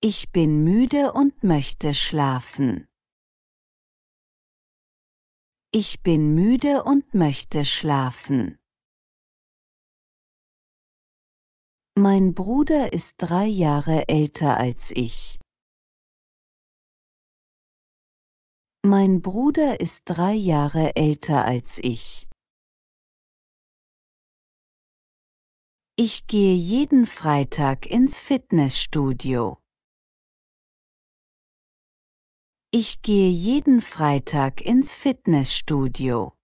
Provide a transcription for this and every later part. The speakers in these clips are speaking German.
Ich bin müde und möchte schlafen. Ich bin müde und möchte schlafen. Mein Bruder ist drei Jahre älter als ich. Mein Bruder ist drei Jahre älter als ich. Ich gehe jeden Freitag ins Fitnessstudio. Ich gehe jeden Freitag ins Fitnessstudio.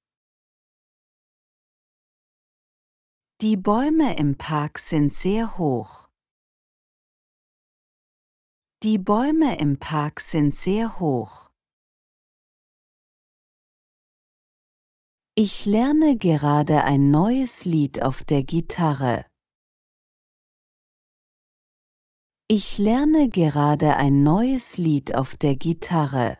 Die Bäume im Park sind sehr hoch. Die Bäume im Park sind sehr hoch. Ich lerne gerade ein neues Lied auf der Gitarre. Ich lerne gerade ein neues Lied auf der Gitarre.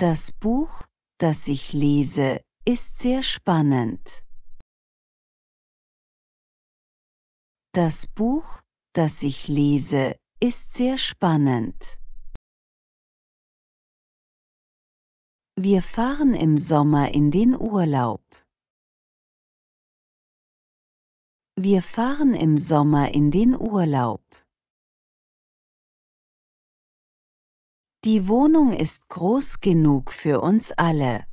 Das Buch, das ich lese, ist sehr spannend. Das Buch, das ich lese, ist sehr spannend. Wir fahren im Sommer in den Urlaub. Wir fahren im Sommer in den Urlaub. Die Wohnung ist groß genug für uns alle.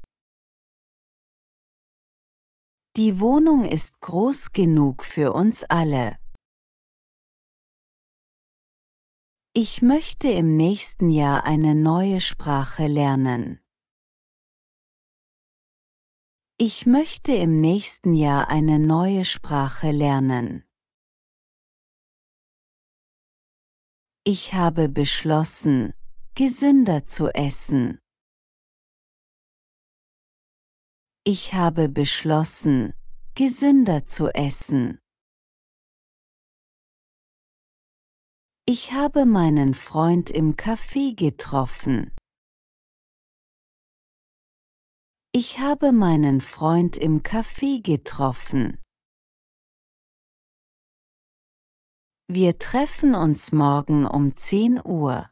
Die Wohnung ist groß genug für uns alle. Ich möchte im nächsten Jahr eine neue Sprache lernen. Ich möchte im nächsten Jahr eine neue Sprache lernen. Ich habe beschlossen, gesünder zu essen. Ich habe beschlossen, gesünder zu essen. Ich habe meinen Freund im Café getroffen. Ich habe meinen Freund im Café getroffen. Wir treffen uns morgen um 10 Uhr.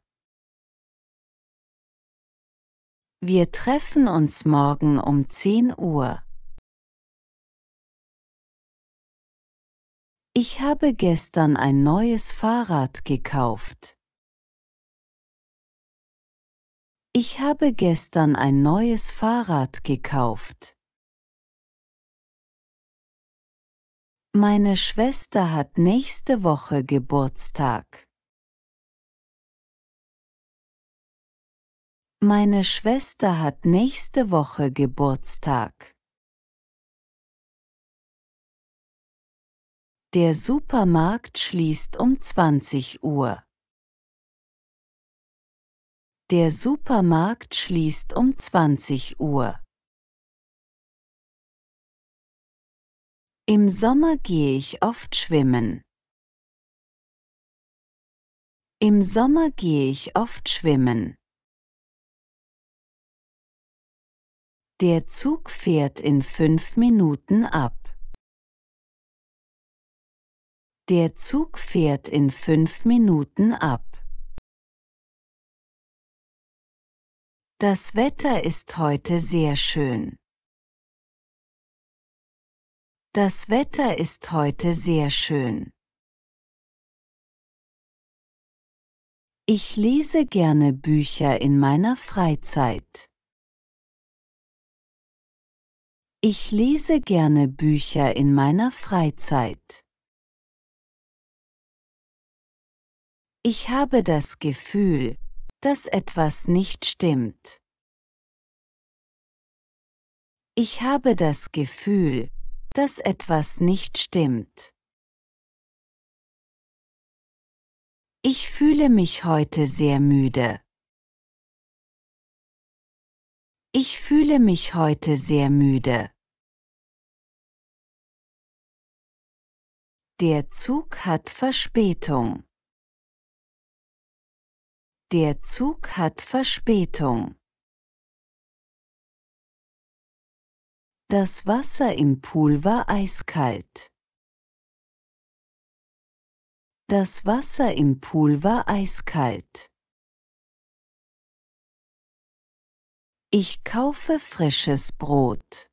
Wir treffen uns morgen um 10 Uhr. Ich habe gestern ein neues Fahrrad gekauft. Ich habe gestern ein neues Fahrrad gekauft. Meine Schwester hat nächste Woche Geburtstag. Meine Schwester hat nächste Woche Geburtstag. Der Supermarkt schließt um 20 Uhr. Der Supermarkt schließt um 20 Uhr. Im Sommer gehe ich oft schwimmen. Im Sommer gehe ich oft schwimmen. Der Zug fährt in fünf Minuten ab. Der Zug fährt in fünf Minuten ab. Das Wetter ist heute sehr schön. Das Wetter ist heute sehr schön. Ich lese gerne Bücher in meiner Freizeit. Ich lese gerne Bücher in meiner Freizeit. Ich habe das Gefühl, dass etwas nicht stimmt. Ich habe das Gefühl, dass etwas nicht stimmt. Ich fühle mich heute sehr müde. Ich fühle mich heute sehr müde. Der Zug hat Verspätung. Der Zug hat Verspätung. Das Wasser im Pool war eiskalt. Das Wasser im Pool war eiskalt. Ich kaufe frisches Brot.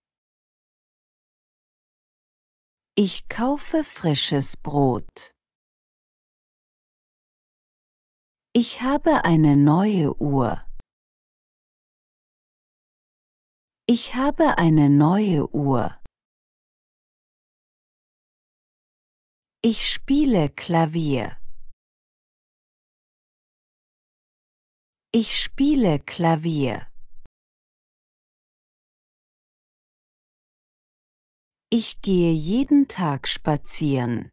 Ich kaufe frisches Brot. Ich habe eine neue Uhr. Ich habe eine neue Uhr. Ich spiele Klavier. Ich spiele Klavier. Ich gehe jeden Tag spazieren.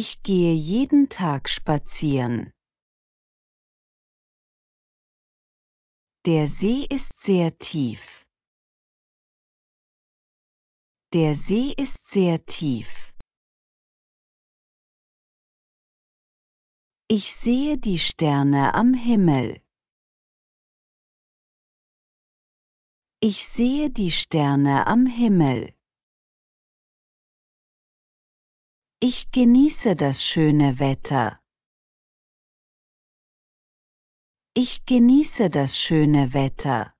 Ich gehe jeden Tag spazieren. Der See ist sehr tief. Der See ist sehr tief. Ich sehe die Sterne am Himmel. Ich sehe die Sterne am Himmel. Ich genieße das schöne Wetter. Ich genieße das schöne Wetter.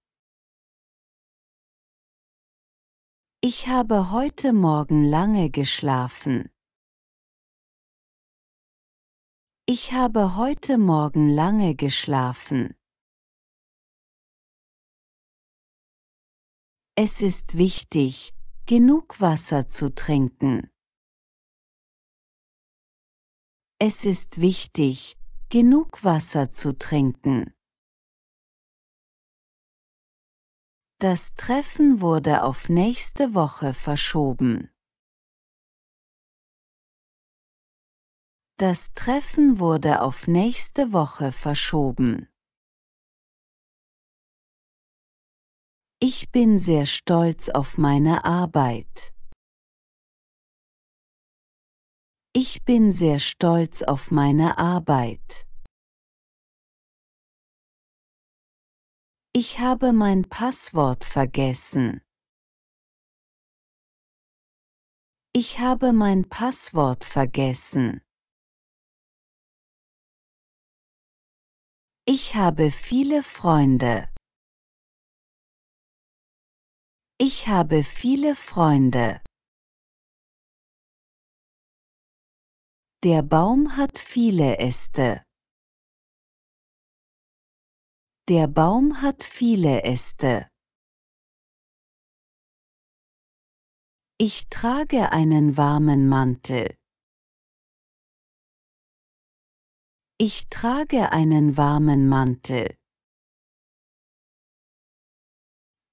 Ich habe heute Morgen lange geschlafen. Ich habe heute Morgen lange geschlafen. Es ist wichtig, genug Wasser zu trinken. Es ist wichtig, genug Wasser zu trinken. Das Treffen wurde auf nächste Woche verschoben. Das Treffen wurde auf nächste Woche verschoben. Ich bin sehr stolz auf meine Arbeit. Ich bin sehr stolz auf meine Arbeit. Ich habe mein Passwort vergessen. Ich habe mein Passwort vergessen. Ich habe viele Freunde. Ich habe viele Freunde. Der Baum hat viele Äste. Der Baum hat viele Äste. Ich trage einen warmen Mantel. Ich trage einen warmen Mantel.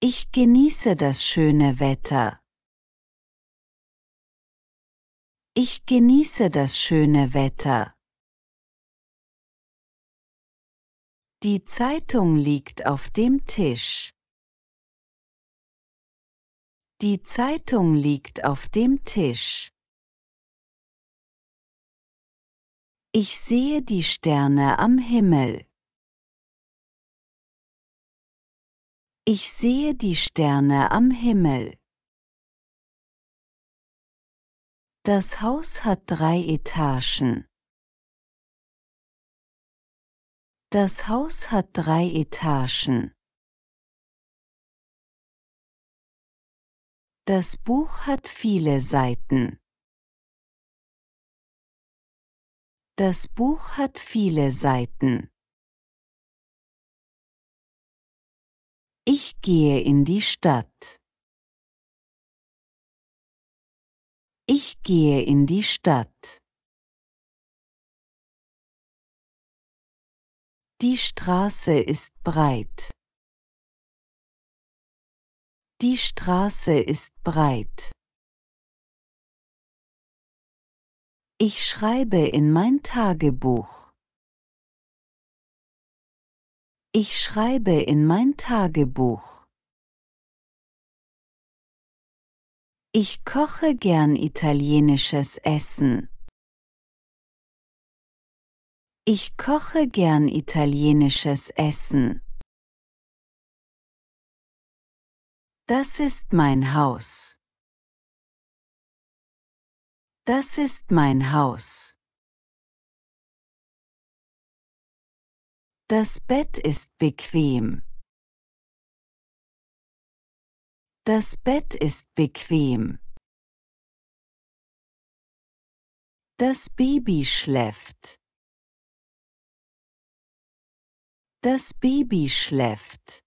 Ich genieße das schöne Wetter. Ich genieße das schöne Wetter. Die Zeitung liegt auf dem Tisch. Die Zeitung liegt auf dem Tisch. Ich sehe die Sterne am Himmel. Ich sehe die Sterne am Himmel. Das Haus hat drei Etagen. Das Haus hat drei Etagen. Das Buch hat viele Seiten. Das Buch hat viele Seiten. Ich gehe in die Stadt. Ich gehe in die Stadt. Die Straße ist breit. Die Straße ist breit. Ich schreibe in mein Tagebuch. Ich schreibe in mein Tagebuch. Ich koche gern italienisches Essen. Ich koche gern italienisches Essen. Das ist mein Haus. Das ist mein Haus. Das Bett ist bequem. Das Bett ist bequem. Das Baby schläft. Das Baby schläft.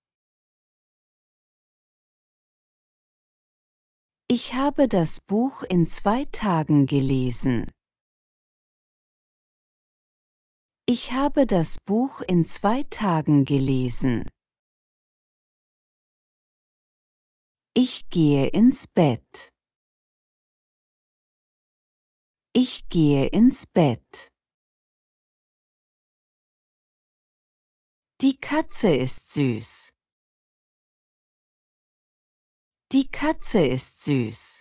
Ich habe das Buch in zwei Tagen gelesen. Ich habe das Buch in zwei Tagen gelesen. Ich gehe ins Bett. Ich gehe ins Bett. Die Katze ist süß. Die Katze ist süß.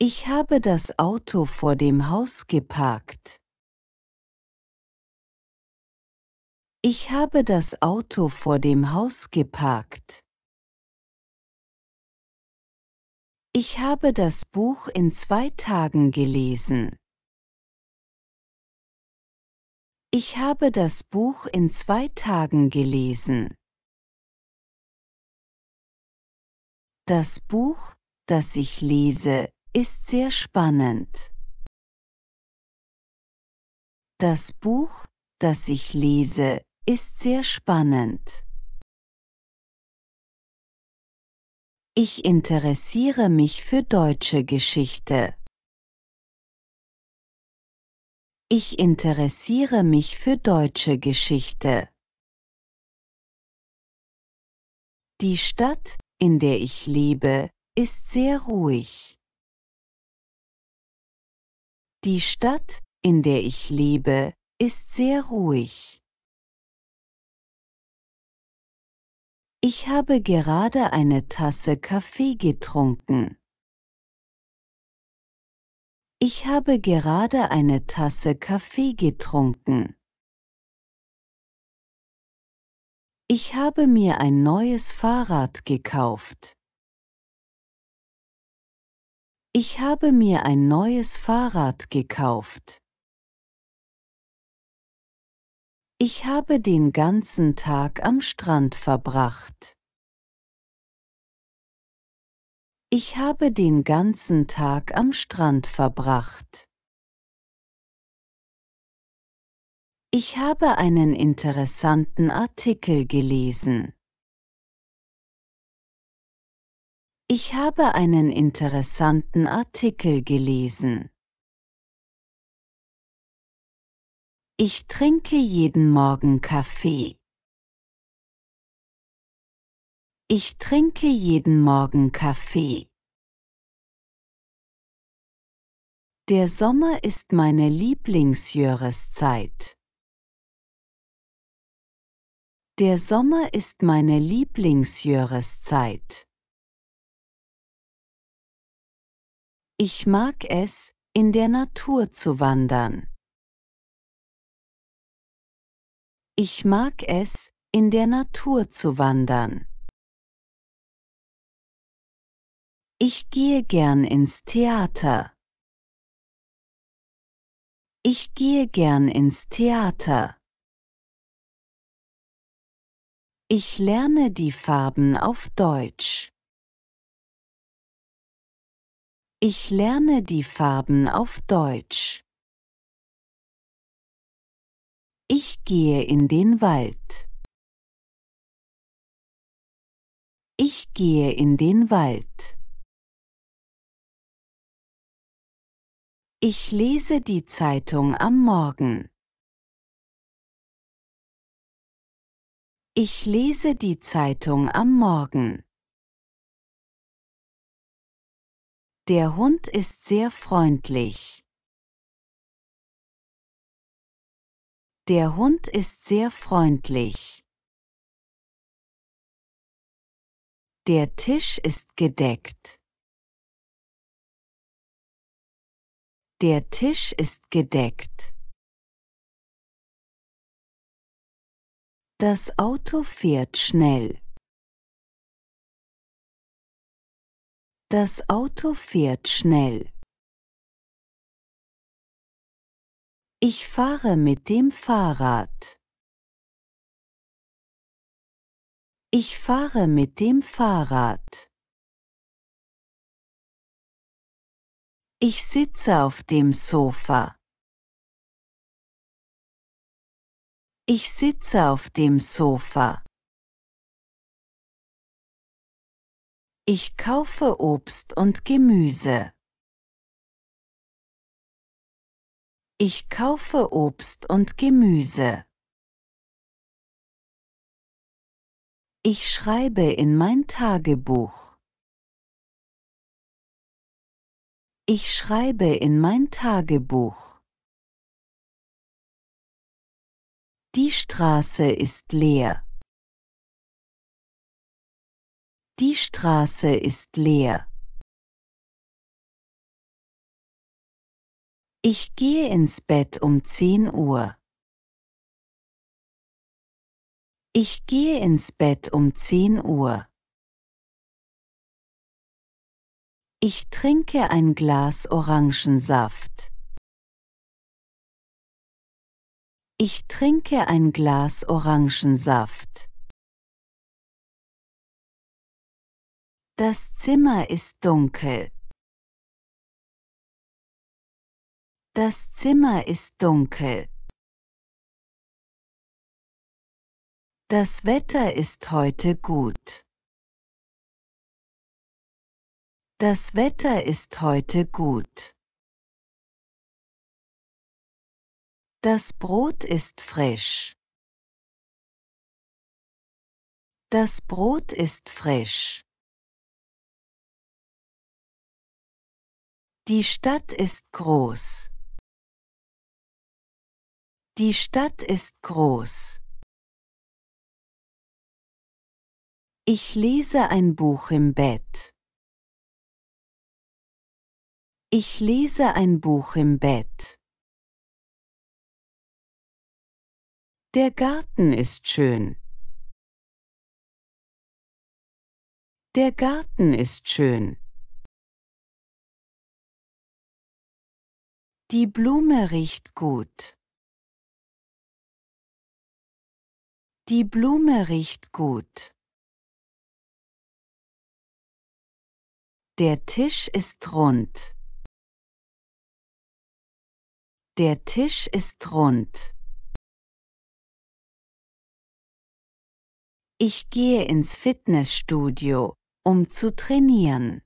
Ich habe das Auto vor dem Haus geparkt. Ich habe das Auto vor dem Haus geparkt. Ich habe das Buch in zwei Tagen gelesen. Ich habe das Buch in zwei Tagen gelesen. Das Buch, das ich lese, ist sehr spannend. Das Buch, das ich lese, ist sehr spannend. Ich interessiere mich für deutsche Geschichte. Ich interessiere mich für deutsche Geschichte. Die Stadt, in der ich lebe, ist sehr ruhig. Die Stadt, in der ich lebe, ist sehr ruhig. Ich habe gerade eine Tasse Kaffee getrunken. Ich habe gerade eine Tasse Kaffee getrunken. Ich habe mir ein neues Fahrrad gekauft. Ich habe mir ein neues Fahrrad gekauft. Ich habe den ganzen Tag am Strand verbracht. Ich habe den ganzen Tag am Strand verbracht. Ich habe einen interessanten Artikel gelesen. Ich habe einen interessanten Artikel gelesen. Ich trinke jeden Morgen Kaffee. Ich trinke jeden Morgen Kaffee. Der Sommer ist meine Lieblingsjahreszeit. Der Sommer ist meine Lieblingsjahreszeit. Ich mag es, in der Natur zu wandern. Ich mag es, in der Natur zu wandern. Ich gehe gern ins Theater. Ich gehe gern ins Theater. Ich lerne die Farben auf Deutsch. Ich lerne die Farben auf Deutsch. Ich gehe in den Wald. Ich gehe in den Wald. Ich lese die Zeitung am Morgen. Ich lese die Zeitung am Morgen. Der Hund ist sehr freundlich. Der Hund ist sehr freundlich. Der Tisch ist gedeckt. Der Tisch ist gedeckt. Das Auto fährt schnell. Das Auto fährt schnell. Ich fahre mit dem Fahrrad. Ich fahre mit dem Fahrrad. Ich sitze auf dem Sofa. Ich sitze auf dem Sofa. Ich kaufe Obst und Gemüse. Ich kaufe Obst und Gemüse. Ich schreibe in mein Tagebuch. Ich schreibe in mein Tagebuch. Die Straße ist leer. Die Straße ist leer. Ich gehe ins Bett um zehn Uhr. Ich gehe ins Bett um zehn Uhr. Ich trinke ein Glas Orangensaft. Ich trinke ein Glas Orangensaft. Das Zimmer ist dunkel. Das Zimmer ist dunkel. Das Wetter ist heute gut. Das Wetter ist heute gut. Das Brot ist frisch. Das Brot ist frisch. Die Stadt ist groß. Die Stadt ist groß. Ich lese ein Buch im Bett. Ich lese ein Buch im Bett. Der Garten ist schön. Der Garten ist schön. Die Blume riecht gut. Die Blume riecht gut. Der Tisch ist rund. Der Tisch ist rund. Ich gehe ins Fitnessstudio, um zu trainieren.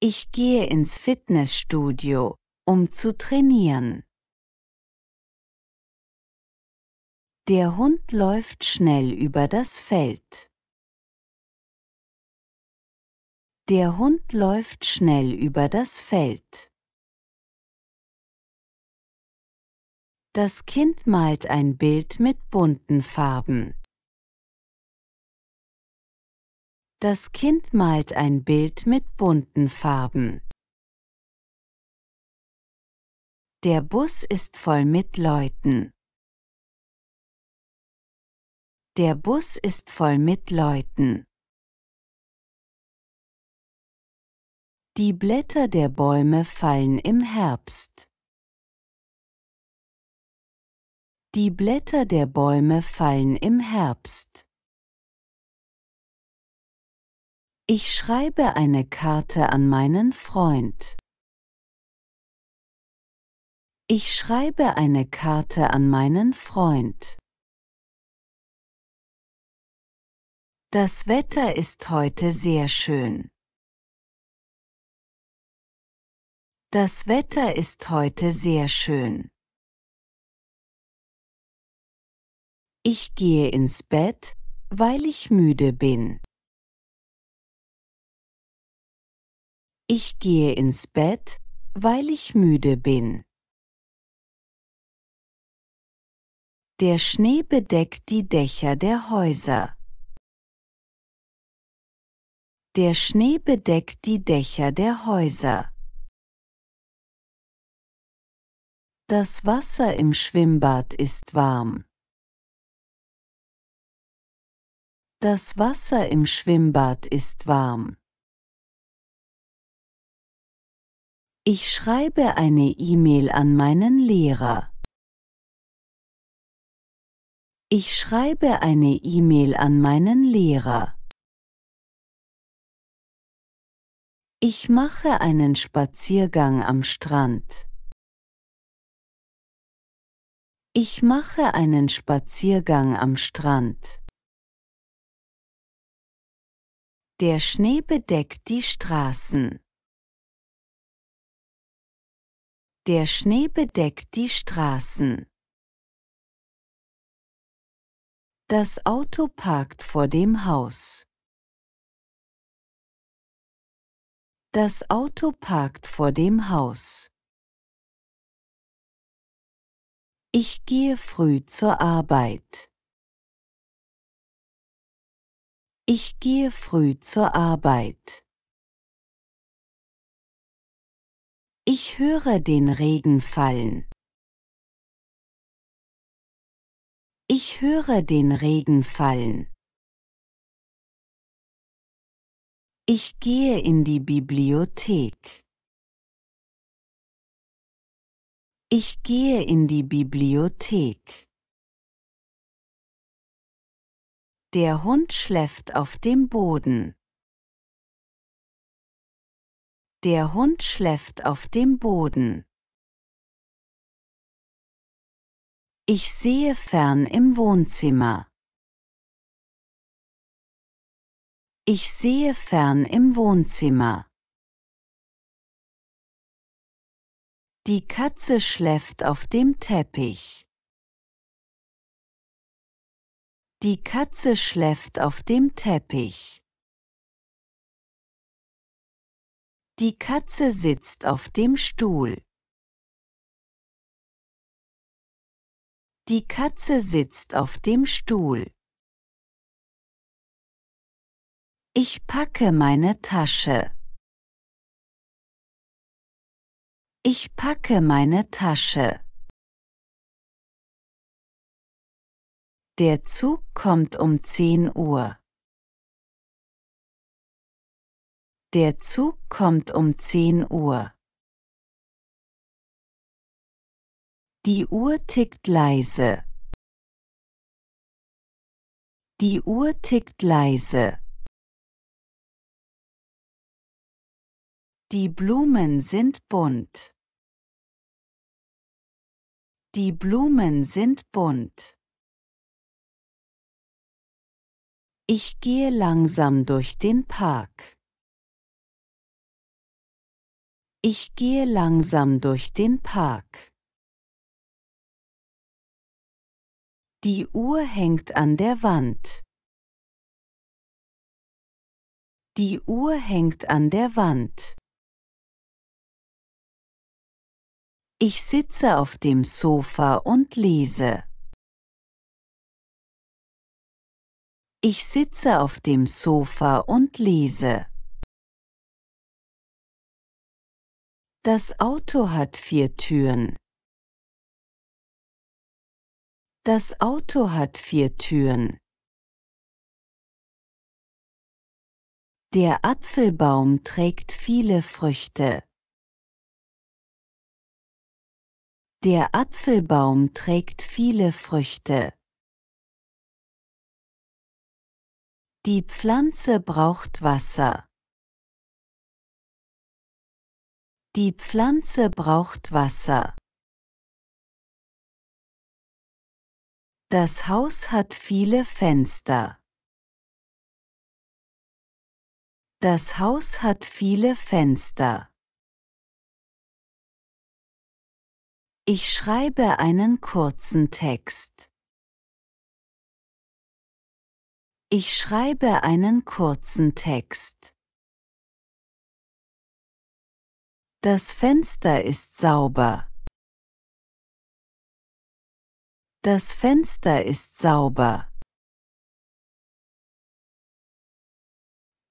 Ich gehe ins Fitnessstudio, um zu trainieren. Der Hund läuft schnell über das Feld. Der Hund läuft schnell über das Feld. Das Kind malt ein Bild mit bunten Farben. Das Kind malt ein Bild mit bunten Farben. Der Bus ist voll mit Leuten. Der Bus ist voll mit Leuten. Die Blätter der Bäume fallen im Herbst. Die Blätter der Bäume fallen im Herbst. Ich schreibe eine Karte an meinen Freund. Ich schreibe eine Karte an meinen Freund. Das Wetter ist heute sehr schön. Das Wetter ist heute sehr schön. Ich gehe ins Bett, weil ich müde bin. Ich gehe ins Bett, weil ich müde bin. Der Schnee bedeckt die Dächer der Häuser. Der Schnee bedeckt die Dächer der Häuser. Das Wasser im Schwimmbad ist warm. Das Wasser im Schwimmbad ist warm. Ich schreibe eine E-Mail an meinen Lehrer. Ich schreibe eine E-Mail an meinen Lehrer. Ich mache einen Spaziergang am Strand. Ich mache einen Spaziergang am Strand. Der Schnee bedeckt die Straßen. Der Schnee bedeckt die Straßen. Das Auto parkt vor dem Haus. Das Auto parkt vor dem Haus. Ich gehe früh zur Arbeit. Ich gehe früh zur Arbeit. Ich höre den Regen fallen. Ich höre den Regen fallen. Ich gehe in die Bibliothek. Ich gehe in die Bibliothek. Der Hund schläft auf dem Boden. Der Hund schläft auf dem Boden. Ich sehe fern im Wohnzimmer. Ich sehe fern im Wohnzimmer. Die Katze schläft auf dem Teppich. Die Katze schläft auf dem Teppich. Die Katze sitzt auf dem Stuhl. Die Katze sitzt auf dem Stuhl. Ich packe meine Tasche. Ich packe meine Tasche. Der Zug kommt um 10 Uhr. Der Zug kommt um 10 Uhr. Die Uhr tickt leise. Die Uhr tickt leise. Die Blumen sind bunt. Die Blumen sind bunt. Ich gehe langsam durch den Park. Ich gehe langsam durch den Park. Die Uhr hängt an der Wand. Die Uhr hängt an der Wand. Ich sitze auf dem Sofa und lese. Ich sitze auf dem Sofa und lese. Das Auto hat vier Türen. Das Auto hat vier Türen. Der Apfelbaum trägt viele Früchte. Der Apfelbaum trägt viele Früchte. Die Pflanze braucht Wasser. Die Pflanze braucht Wasser. Das Haus hat viele Fenster. Das Haus hat viele Fenster. Ich schreibe einen kurzen Text. Ich schreibe einen kurzen Text. Das Fenster ist sauber. Das Fenster ist sauber.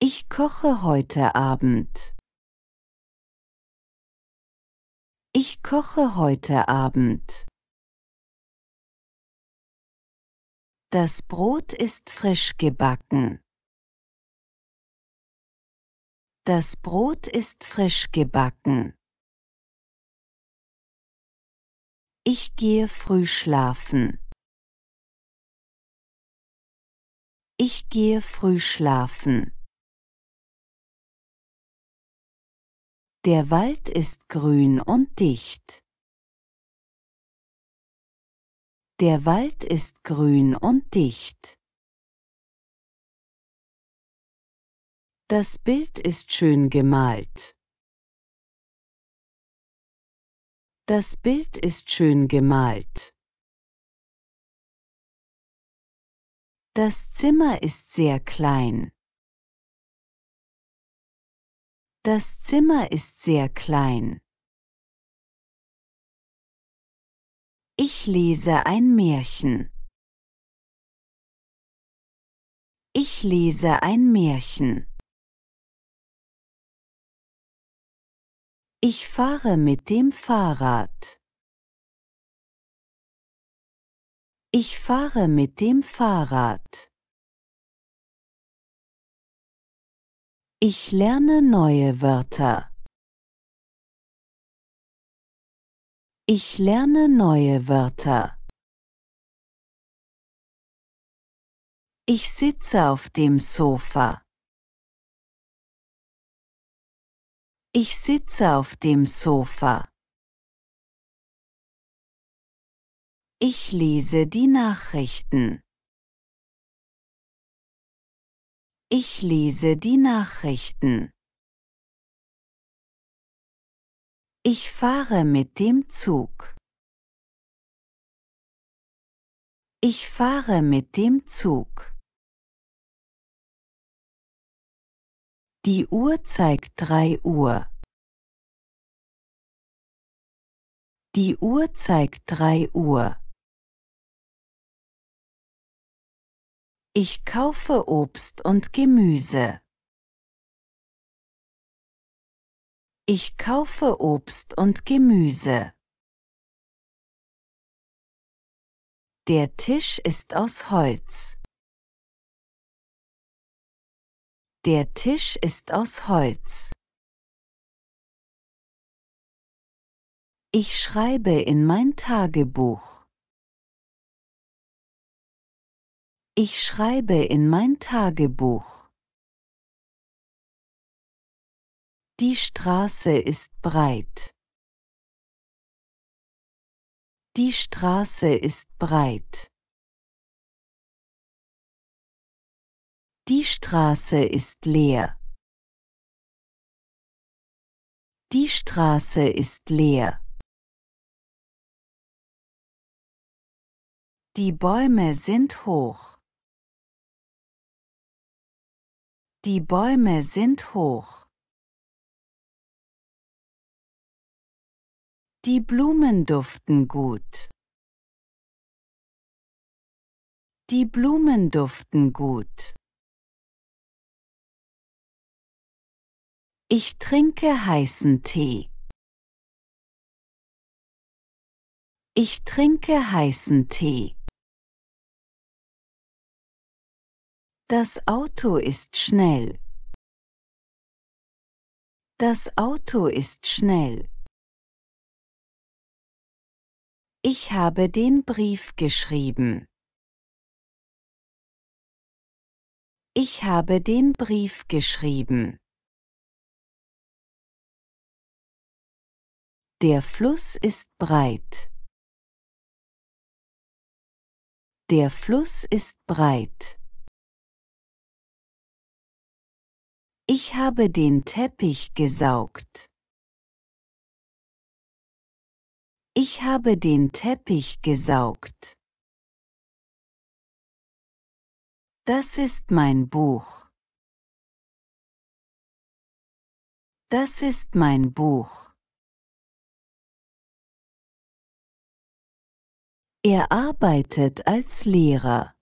Ich koche heute Abend. Ich koche heute Abend. Das Brot ist frisch gebacken. Das Brot ist frisch gebacken. Ich gehe früh schlafen. Ich gehe früh schlafen. Der Wald ist grün und dicht. Der Wald ist grün und dicht. Das Bild ist schön gemalt. Das Bild ist schön gemalt. Das Zimmer ist sehr klein. Das Zimmer ist sehr klein. Ich lese ein Märchen. Ich lese ein Märchen. Ich fahre mit dem Fahrrad. Ich fahre mit dem Fahrrad. Ich lerne neue Wörter. Ich lerne neue Wörter. Ich sitze auf dem Sofa. Ich sitze auf dem Sofa. Ich lese die Nachrichten. Ich lese die Nachrichten. Ich fahre mit dem Zug. Ich fahre mit dem Zug. Die Uhr zeigt drei Uhr. Die Uhr zeigt drei Uhr. Ich kaufe Obst und Gemüse. Ich kaufe Obst und Gemüse. Der Tisch ist aus Holz. Der Tisch ist aus Holz. Ich schreibe in mein Tagebuch. Ich schreibe in mein Tagebuch. Die Straße ist breit. Die Straße ist breit. Die Straße ist leer. Die Straße ist leer. Die Bäume sind hoch. Die Bäume sind hoch. Die Blumen duften gut. Die Blumen duften gut. Ich trinke heißen Tee. Ich trinke heißen Tee. Das Auto ist schnell. Das Auto ist schnell. Ich habe den Brief geschrieben. Ich habe den Brief geschrieben. Der Fluss ist breit. Der Fluss ist breit. Ich habe den Teppich gesaugt. Ich habe den Teppich gesaugt. Das ist mein Buch. Das ist mein Buch. Er arbeitet als Lehrer.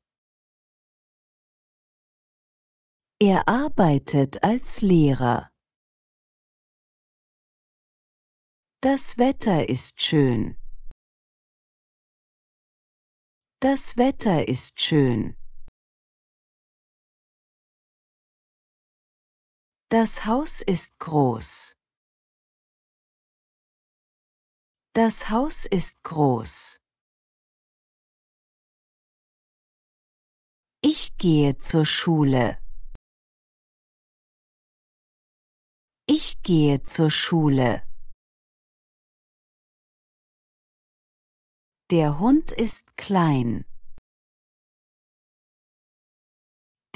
Er arbeitet als Lehrer. Das Wetter ist schön. Das Wetter ist schön. Das Haus ist groß. Das Haus ist groß. Ich gehe zur Schule. Ich gehe zur Schule. Der Hund ist klein.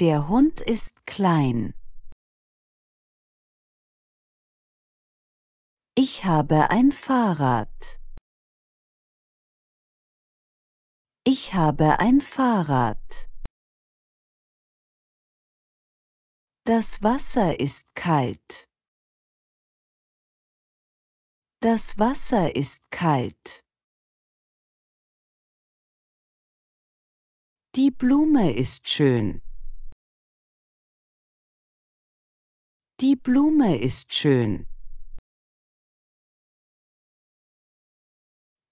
Der Hund ist klein. Ich habe ein Fahrrad. Ich habe ein Fahrrad. Das Wasser ist kalt. Das Wasser ist kalt. Die Blume ist schön. Die Blume ist schön.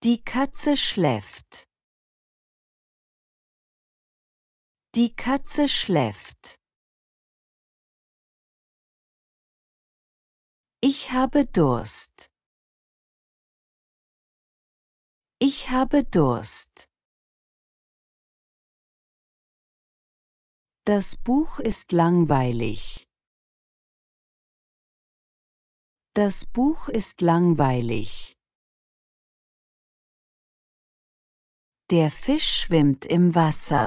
Die Katze schläft. Die Katze schläft. Ich habe Durst. Ich habe Durst. Das Buch ist langweilig. Das Buch ist langweilig. Der Fisch schwimmt im Wasser.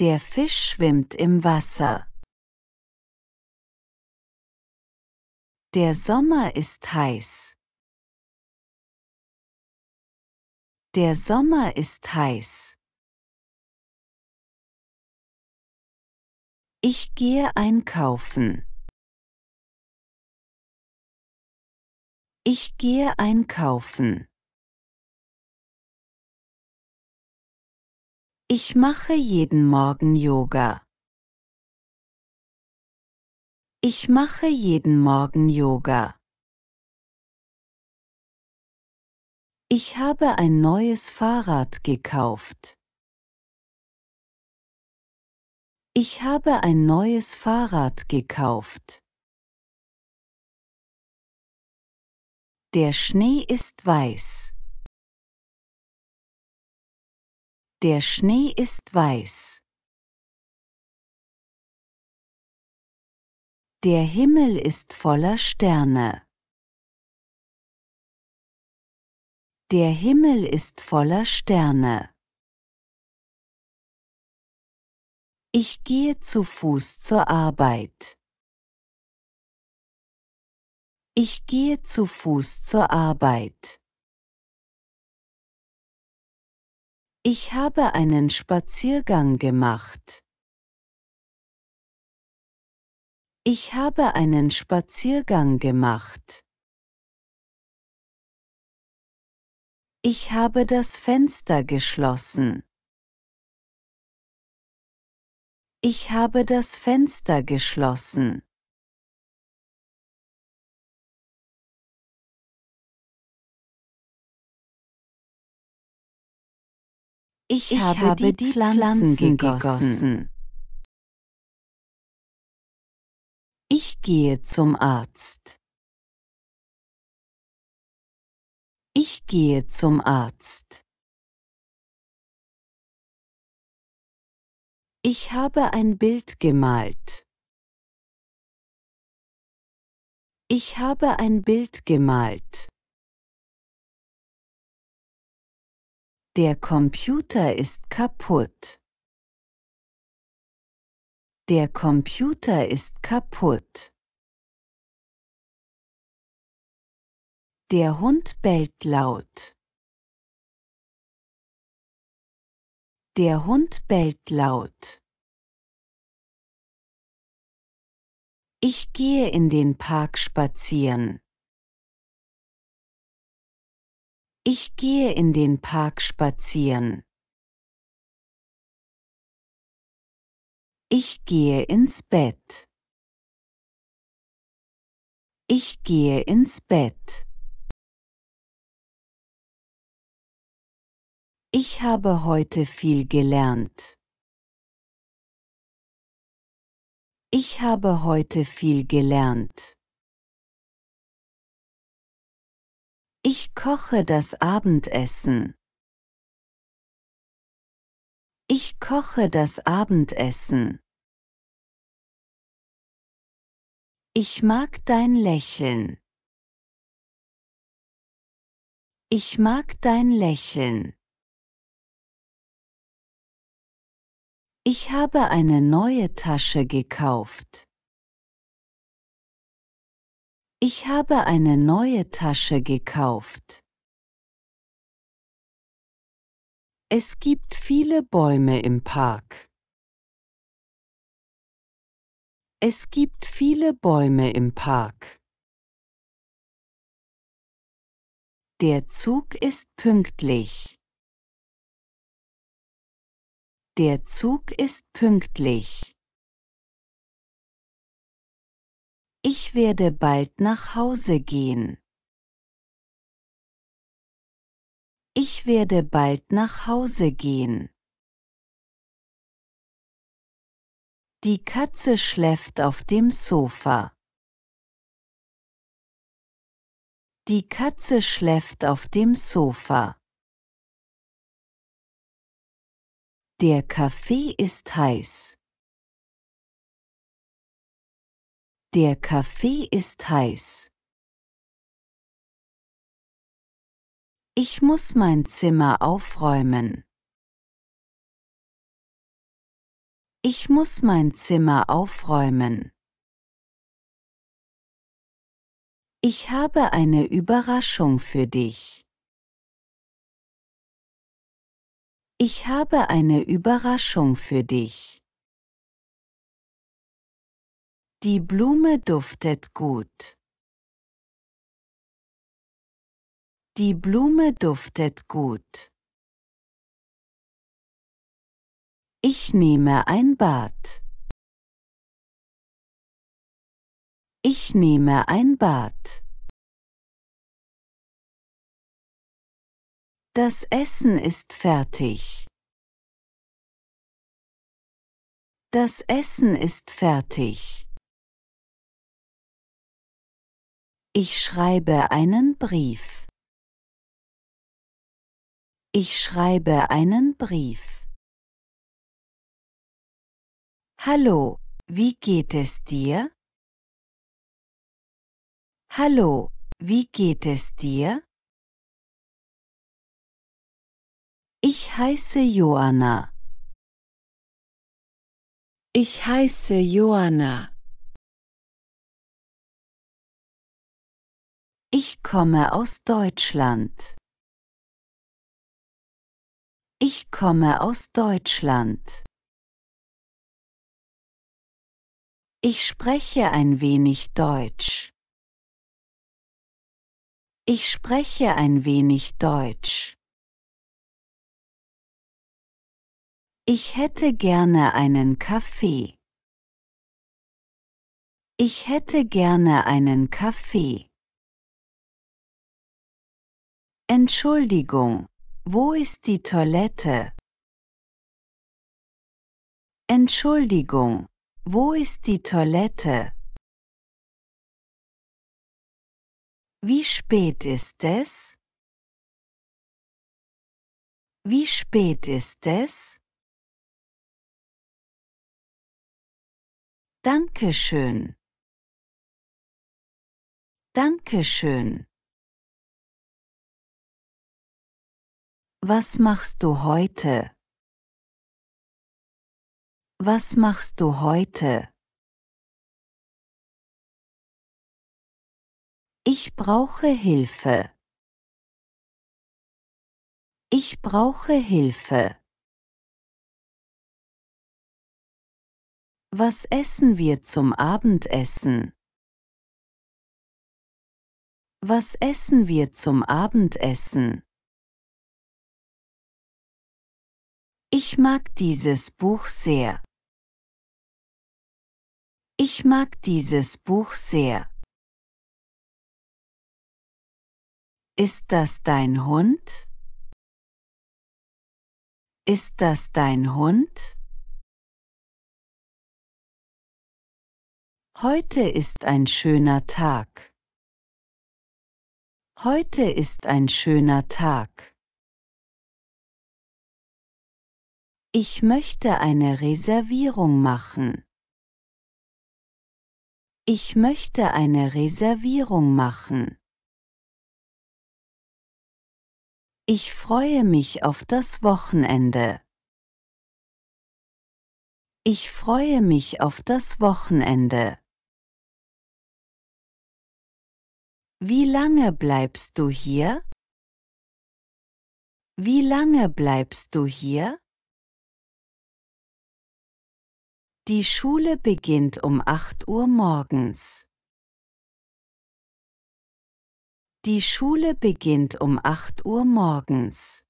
Der Fisch schwimmt im Wasser. Der Sommer ist heiß. Der Sommer ist heiß. Ich gehe einkaufen. Ich gehe einkaufen. Ich mache jeden Morgen Yoga. Ich mache jeden Morgen Yoga. Ich habe ein neues Fahrrad gekauft. Ich habe ein neues Fahrrad gekauft. Der Schnee ist weiß. Der Schnee ist weiß. Der Himmel ist voller Sterne. Der Himmel ist voller Sterne. Ich gehe zu Fuß zur Arbeit. Ich gehe zu Fuß zur Arbeit. Ich habe einen Spaziergang gemacht. Ich habe einen Spaziergang gemacht. Ich habe das Fenster geschlossen. Ich habe das Fenster geschlossen. Ich, ich habe, habe, die Pflanzen, Pflanzen gegossen. Ich gehe zum Arzt. Ich gehe zum Arzt. Ich habe ein Bild gemalt. Ich habe ein Bild gemalt. Der Computer ist kaputt. Der Computer ist kaputt. Der Hund bellt laut. Der Hund bellt laut. Ich gehe in den Park spazieren. Ich gehe in den Park spazieren. Ich gehe ins Bett. Ich gehe ins Bett. Ich habe heute viel gelernt. Ich habe heute viel gelernt. Ich koche das Abendessen. Ich koche das Abendessen. Ich mag dein Lächeln. Ich mag dein Lächeln. Ich habe eine neue Tasche gekauft. Ich habe eine neue Tasche gekauft. Es gibt viele Bäume im Park. Es gibt viele Bäume im Park. Der Zug ist pünktlich. Der Zug ist pünktlich. Ich werde bald nach Hause gehen. Ich werde bald nach Hause gehen. Die Katze schläft auf dem Sofa. Die Katze schläft auf dem Sofa. Der Kaffee ist heiß. Der Kaffee ist heiß. Ich muss mein Zimmer aufräumen. Ich muss mein Zimmer aufräumen. Ich habe eine Überraschung für dich. Ich habe eine Überraschung für dich. Die Blume duftet gut. Die Blume duftet gut. Ich nehme ein Bad. Ich nehme ein Bad. Das Essen ist fertig. Das Essen ist fertig. Ich schreibe einen Brief. Ich schreibe einen Brief. Hallo, wie geht es dir? Hallo, wie geht es dir? Ich heiße Joanna. Ich heiße Joanna. Ich komme aus Deutschland. Ich komme aus Deutschland. Ich spreche ein wenig Deutsch. Ich spreche ein wenig Deutsch. Ich hätte gerne einen Kaffee. Ich hätte gerne einen Kaffee. Entschuldigung, wo ist die Toilette? Entschuldigung, wo ist die Toilette? Wie spät ist es? Wie spät ist es? Dankeschön. Dankeschön. Was machst du heute? Was machst du heute? Ich brauche Hilfe. Ich brauche Hilfe. Was essen wir zum Abendessen? Was essen wir zum Abendessen? Ich mag dieses Buch sehr. Ich mag dieses Buch sehr. Ist das dein Hund? Ist das dein Hund? Heute ist ein schöner Tag. Heute ist ein schöner Tag. Ich möchte eine Reservierung machen. Ich möchte eine Reservierung machen. Ich freue mich auf das Wochenende. Ich freue mich auf das Wochenende. Wie lange bleibst du hier? Wie lange bleibst du hier? Die Schule beginnt um 8 Uhr morgens. Die Schule beginnt um acht Uhr morgens.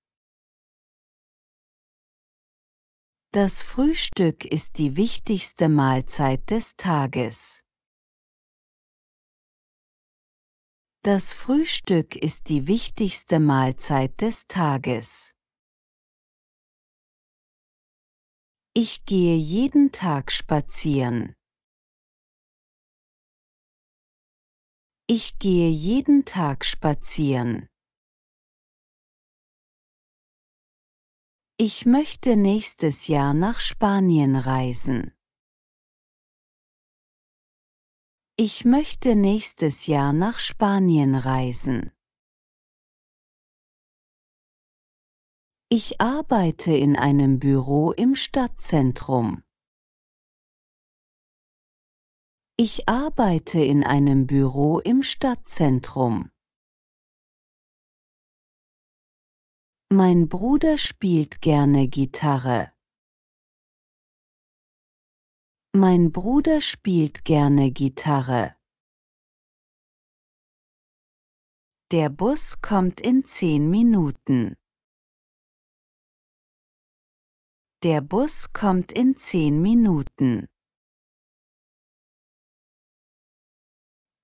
Das Frühstück ist die wichtigste Mahlzeit des Tages. Das Frühstück ist die wichtigste Mahlzeit des Tages. Ich gehe jeden Tag spazieren. Ich gehe jeden Tag spazieren. Ich möchte nächstes Jahr nach Spanien reisen. Ich möchte nächstes Jahr nach Spanien reisen. Ich arbeite in einem Büro im Stadtzentrum. Ich arbeite in einem Büro im Stadtzentrum. Mein Bruder spielt gerne Gitarre. Mein Bruder spielt gerne Gitarre. Der Bus kommt in zehn Minuten. Der Bus kommt in zehn Minuten.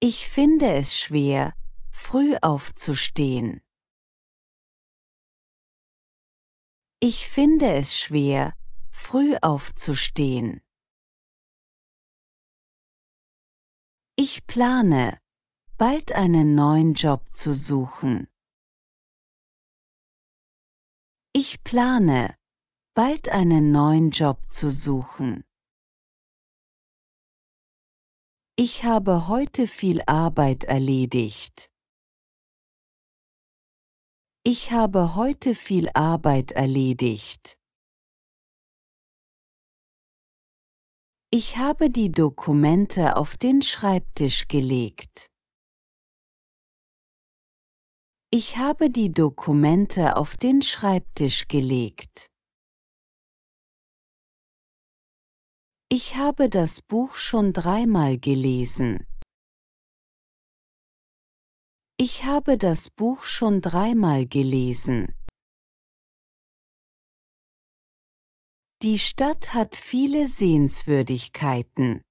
Ich finde es schwer, früh aufzustehen. Ich finde es schwer, früh aufzustehen. Ich plane, bald einen neuen Job zu suchen. Ich plane, bald einen neuen Job zu suchen. Ich habe heute viel Arbeit erledigt. Ich habe heute viel Arbeit erledigt. Ich habe die Dokumente auf den Schreibtisch gelegt. Ich habe die Dokumente auf den Schreibtisch gelegt. Ich habe das Buch schon dreimal gelesen. Ich habe das Buch schon dreimal gelesen. Die Stadt hat viele Sehenswürdigkeiten.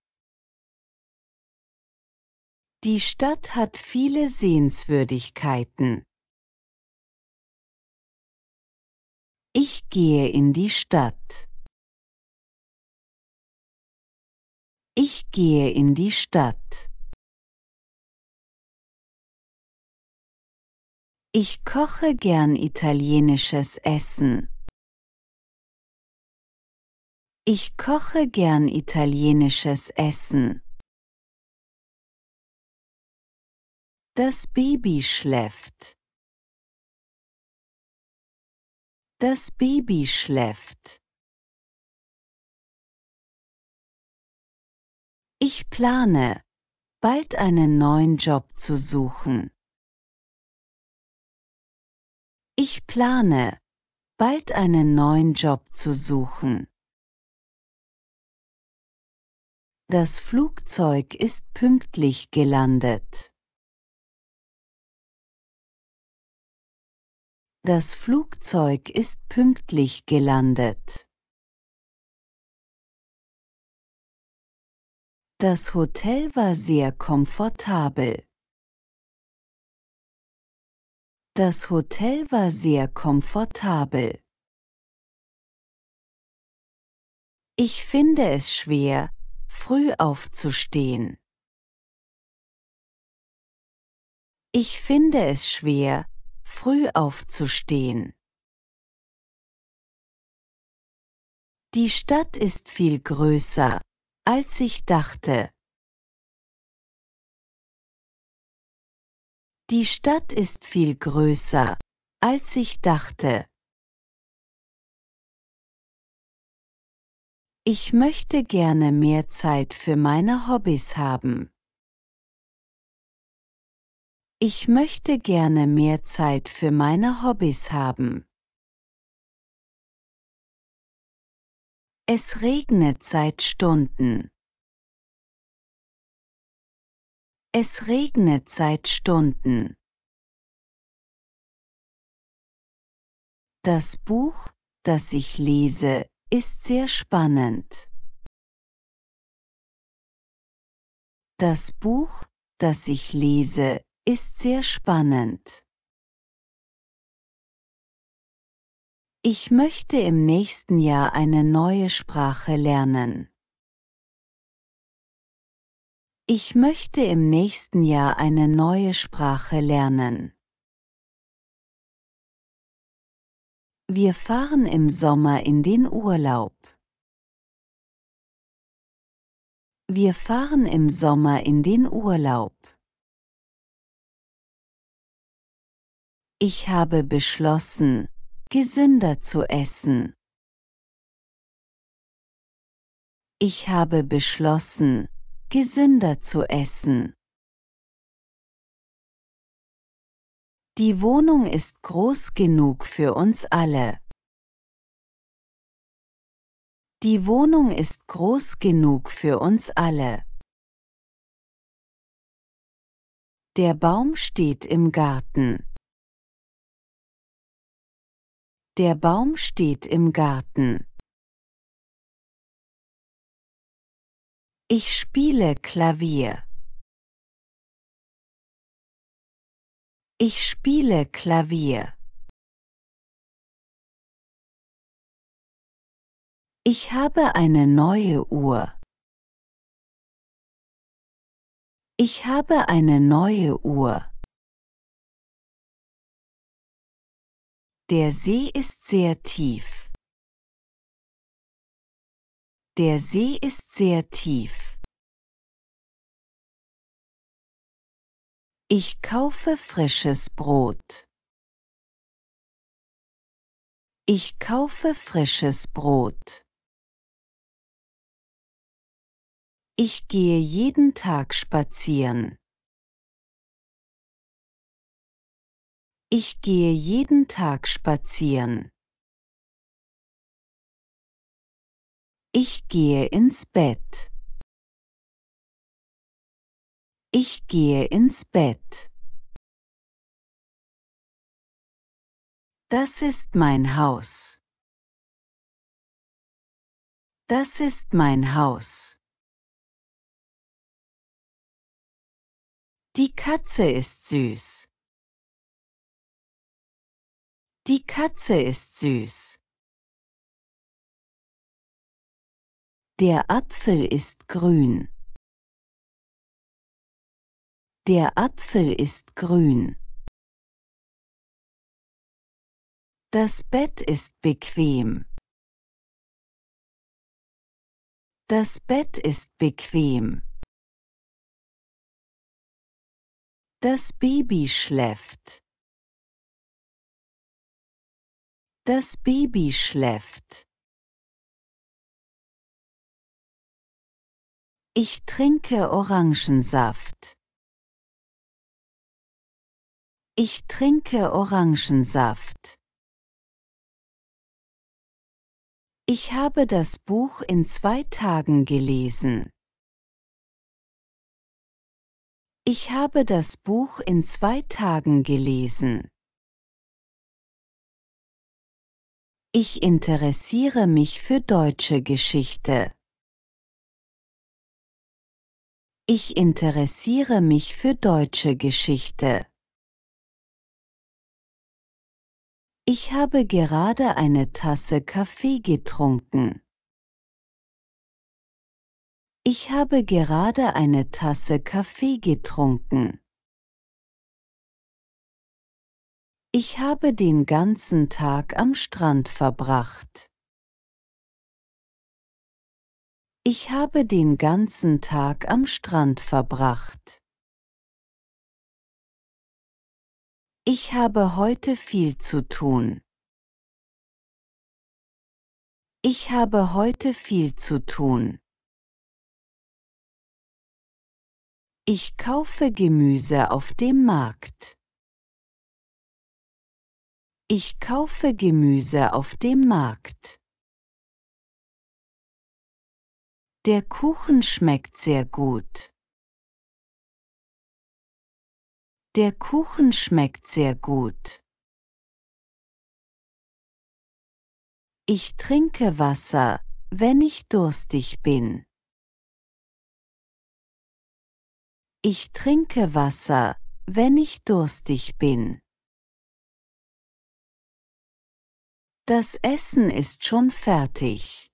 Die Stadt hat viele Sehenswürdigkeiten. Ich gehe in die Stadt. Ich gehe in die Stadt. Ich koche gern italienisches Essen. Ich koche gern italienisches Essen. Das Baby schläft. Das Baby schläft. Ich plane, bald einen neuen Job zu suchen. Ich plane, bald einen neuen Job zu suchen. Das Flugzeug ist pünktlich gelandet. Das Flugzeug ist pünktlich gelandet. Das Hotel war sehr komfortabel. Das Hotel war sehr komfortabel. Ich finde es schwer, früh aufzustehen. Ich finde es schwer, früh aufzustehen. Die Stadt ist viel größer, als ich dachte. Die Stadt ist viel größer, als ich dachte. Ich möchte gerne mehr Zeit für meine Hobbys haben. Ich möchte gerne mehr Zeit für meine Hobbys haben. Es regnet seit Stunden. Es regnet seit Stunden. Das Buch, das ich lese, ist sehr spannend. Das Buch, das ich lese, ist sehr spannend. Ich möchte im nächsten Jahr eine neue Sprache lernen. Ich möchte im nächsten Jahr eine neue Sprache lernen. Wir fahren im Sommer in den Urlaub. Wir fahren im Sommer in den Urlaub. Ich habe beschlossen, gesünder zu essen. Ich habe beschlossen, gesünder zu essen. Die Wohnung ist groß genug für uns alle. Die Wohnung ist groß genug für uns alle. Der Baum steht im Garten. Der Baum steht im Garten. Ich spiele Klavier. Ich spiele Klavier. Ich habe eine neue Uhr. Ich habe eine neue Uhr. Der See ist sehr tief. Der See ist sehr tief. Ich kaufe frisches Brot. Ich kaufe frisches Brot. Ich gehe jeden Tag spazieren. Ich gehe jeden Tag spazieren. Ich gehe ins Bett. Ich gehe ins Bett. Das ist mein Haus. Das ist mein Haus. Die Katze ist süß. Die Katze ist süß. Der Apfel ist grün. Der Apfel ist grün. Das Bett ist bequem. Das Bett ist bequem. Das Baby schläft. Das Baby schläft. Ich trinke Orangensaft. Ich trinke Orangensaft. Ich habe das Buch in zwei Tagen gelesen. Ich habe das Buch in zwei Tagen gelesen. Ich interessiere mich für deutsche Geschichte. Ich interessiere mich für deutsche Geschichte. Ich habe gerade eine Tasse Kaffee getrunken. Ich habe gerade eine Tasse Kaffee getrunken. Ich habe den ganzen Tag am Strand verbracht. Ich habe den ganzen Tag am Strand verbracht. Ich habe heute viel zu tun. Ich habe heute viel zu tun. Ich kaufe Gemüse auf dem Markt. Ich kaufe Gemüse auf dem Markt. Der Kuchen schmeckt sehr gut. Der Kuchen schmeckt sehr gut. Ich trinke Wasser, wenn ich durstig bin. Ich trinke Wasser, wenn ich durstig bin. Das Essen ist schon fertig.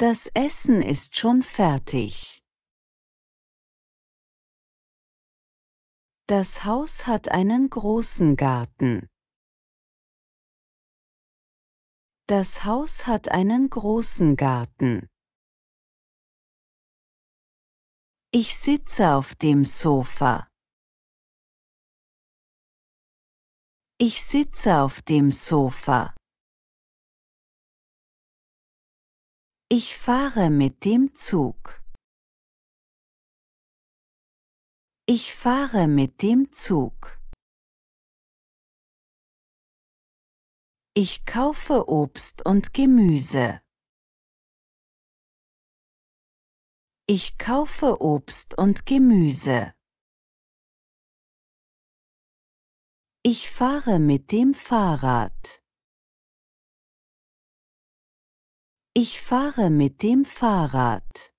Das Essen ist schon fertig. Das Haus hat einen großen Garten. Das Haus hat einen großen Garten. Ich sitze auf dem Sofa. Ich sitze auf dem Sofa. Ich fahre mit dem Zug. Ich fahre mit dem Zug. Ich kaufe Obst und Gemüse. Ich kaufe Obst und Gemüse. Ich fahre mit dem Fahrrad. Ich fahre mit dem Fahrrad.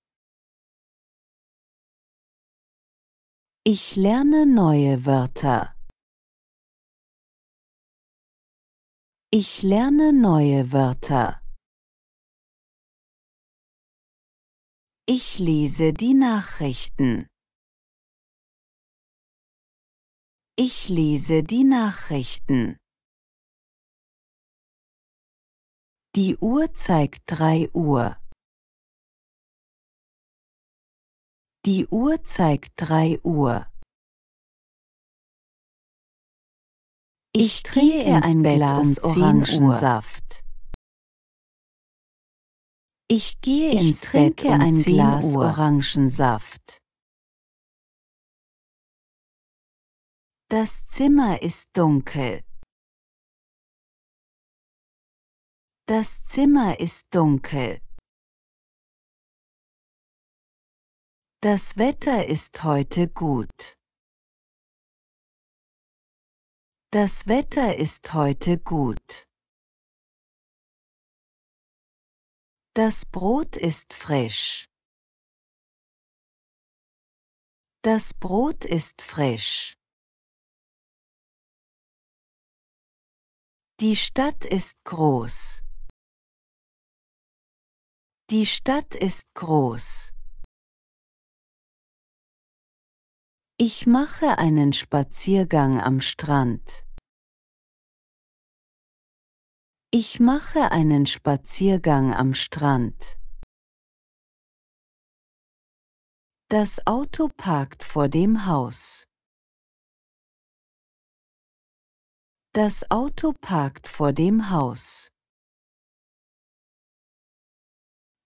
Ich lerne neue Wörter. Ich lerne neue Wörter. Ich lese die Nachrichten. Ich lese die Nachrichten. Die Uhr zeigt drei Uhr. Die Uhr zeigt drei Uhr. Ich trinke ein Bett Glas Orangensaft. Ich gehe ich ins Bett um ein Glas Uhr. Orangensaft. Das Zimmer ist dunkel. Das Zimmer ist dunkel. Das Wetter ist heute gut. Das Wetter ist heute gut. Das Brot ist frisch. Das Brot ist frisch. Die Stadt ist groß. Die Stadt ist groß. Ich mache einen Spaziergang am Strand. Ich mache einen Spaziergang am Strand. Das Auto parkt vor dem Haus. Das Auto parkt vor dem Haus.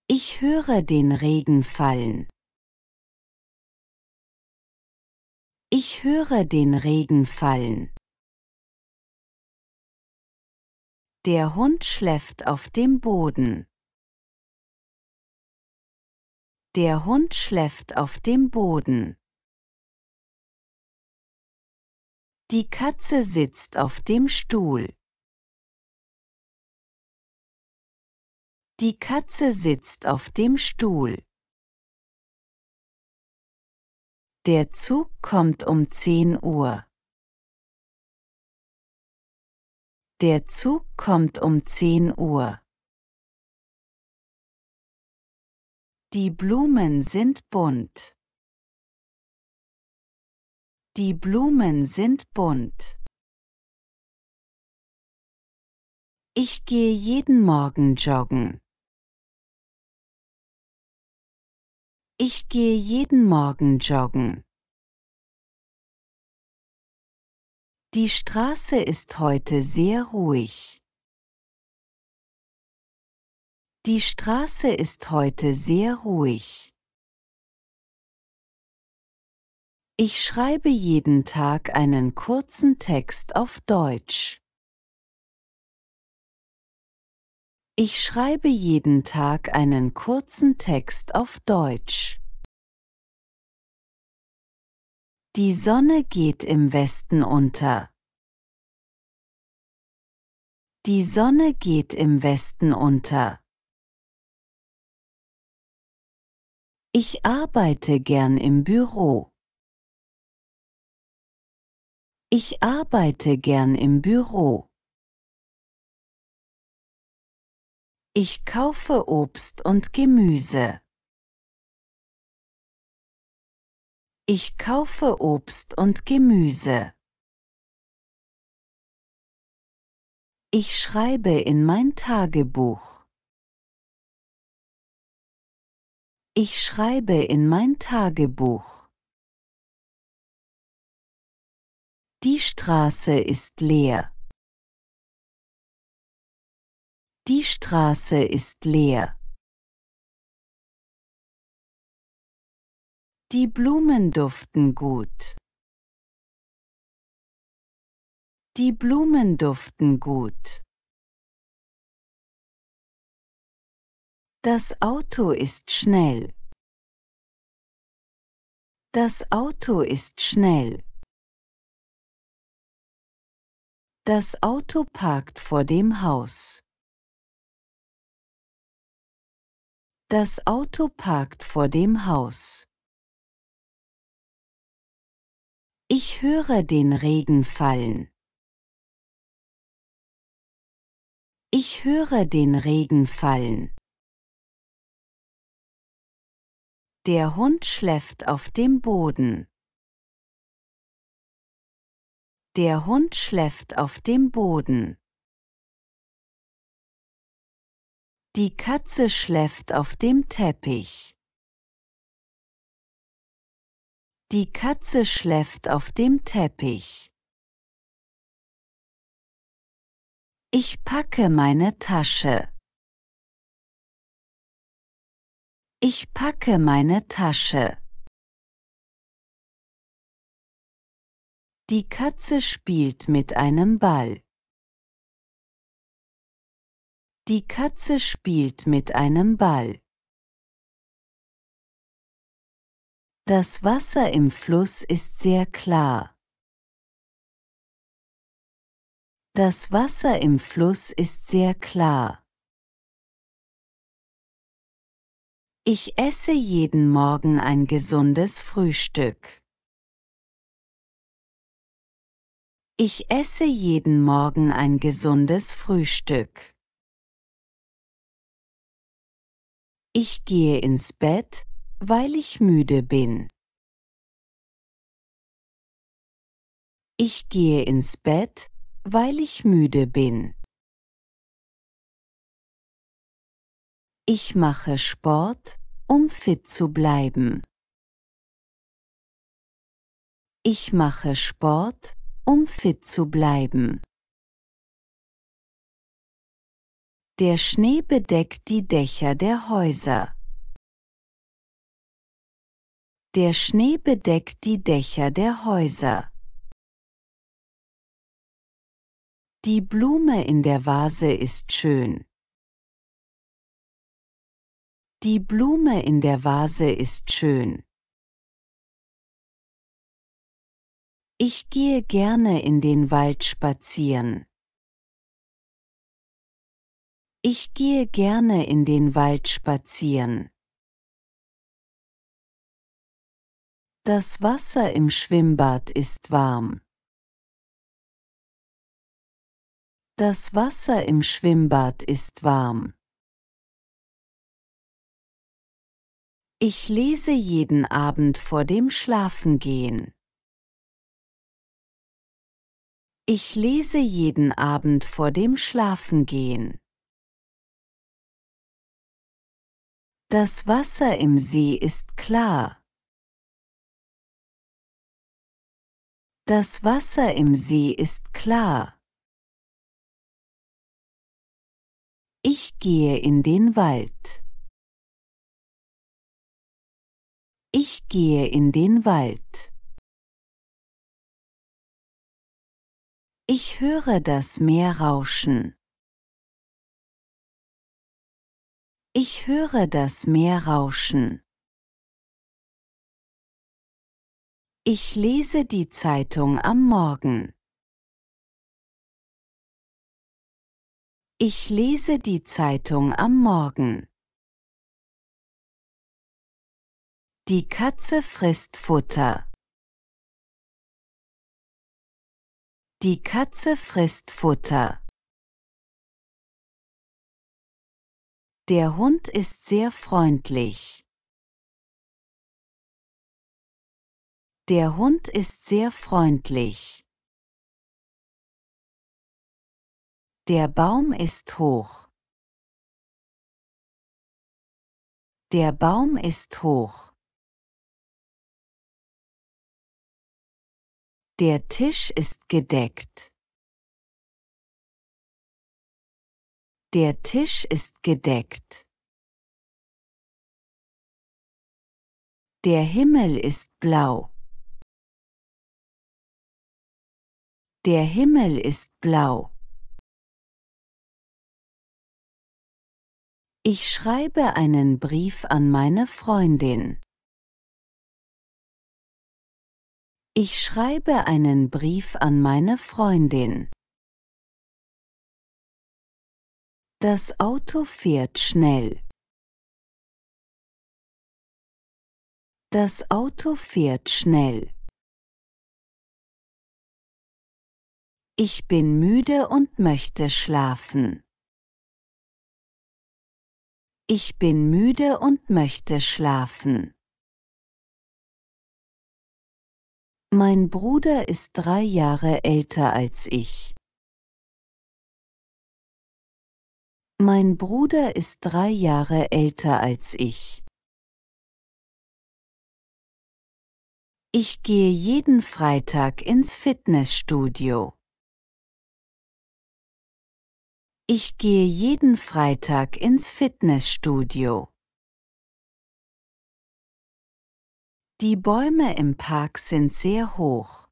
Ich höre den Regen fallen. Ich höre den Regen fallen. Der Hund schläft auf dem Boden. Der Hund schläft auf dem Boden. Die Katze sitzt auf dem Stuhl. Die Katze sitzt auf dem Stuhl. Der Zug kommt um 10 Uhr. Der Zug kommt um 10 Uhr. Die Blumen sind bunt. Die Blumen sind bunt. Ich gehe jeden Morgen joggen. Ich gehe jeden Morgen joggen. Die Straße ist heute sehr ruhig. Die Straße ist heute sehr ruhig. Ich schreibe jeden Tag einen kurzen Text auf Deutsch. Ich schreibe jeden Tag einen kurzen Text auf Deutsch. Die Sonne geht im Westen unter. Die Sonne geht im Westen unter. Ich arbeite gern im Büro. Ich arbeite gern im Büro. Ich kaufe Obst und Gemüse. Ich kaufe Obst und Gemüse. Ich schreibe in mein Tagebuch. Ich schreibe in mein Tagebuch. Die Straße ist leer. Die Straße ist leer. Die Blumen duften gut. Die Blumen duften gut. Das Auto ist schnell. Das Auto ist schnell. Das Auto parkt vor dem Haus. Das Auto parkt vor dem Haus. Ich höre den Regen fallen. Ich höre den Regen fallen. Der Hund schläft auf dem Boden. Der Hund schläft auf dem Boden. Die Katze schläft auf dem Teppich. Die Katze schläft auf dem Teppich. Ich packe meine Tasche. Ich packe meine Tasche. Die Katze spielt mit einem Ball. Die Katze spielt mit einem Ball. Das Wasser im Fluss ist sehr klar. Das Wasser im Fluss ist sehr klar. Ich esse jeden Morgen ein gesundes Frühstück. Ich esse jeden Morgen ein gesundes Frühstück. Ich gehe ins Bett, weil ich müde bin. Ich gehe ins Bett, weil ich müde bin. Ich mache Sport, um fit zu bleiben. Ich mache Sport, um fit zu bleiben. Der Schnee bedeckt die Dächer der Häuser. Der Schnee bedeckt die Dächer der Häuser. Die Blume in der Vase ist schön. Die Blume in der Vase ist schön. Ich gehe gerne in den Wald spazieren. Ich gehe gerne in den Wald spazieren. Das Wasser im Schwimmbad ist warm. Das Wasser im Schwimmbad ist warm. Ich lese jeden Abend vor dem Schlafengehen. Ich lese jeden Abend vor dem Schlafengehen. Das Wasser im See ist klar. Das Wasser im See ist klar. Ich gehe in den Wald. Ich gehe in den Wald. Ich höre das Meer rauschen. Ich höre das Meer rauschen. Ich lese die Zeitung am Morgen. Ich lese die Zeitung am Morgen. Die Katze frisst Futter. Die Katze frisst Futter. Der Hund ist sehr freundlich. Der Hund ist sehr freundlich. Der Baum ist hoch. Der Baum ist hoch. Der Tisch ist gedeckt. Der Tisch ist gedeckt. Der Himmel ist blau. Der Himmel ist blau. Ich schreibe einen Brief an meine Freundin. Ich schreibe einen Brief an meine Freundin. Das Auto fährt schnell. Das Auto fährt schnell. Ich bin müde und möchte schlafen. Ich bin müde und möchte schlafen. Mein Bruder ist drei Jahre älter als ich. Mein Bruder ist drei Jahre älter als ich. Ich gehe jeden Freitag ins Fitnessstudio. Ich gehe jeden Freitag ins Fitnessstudio. Die Bäume im Park sind sehr hoch.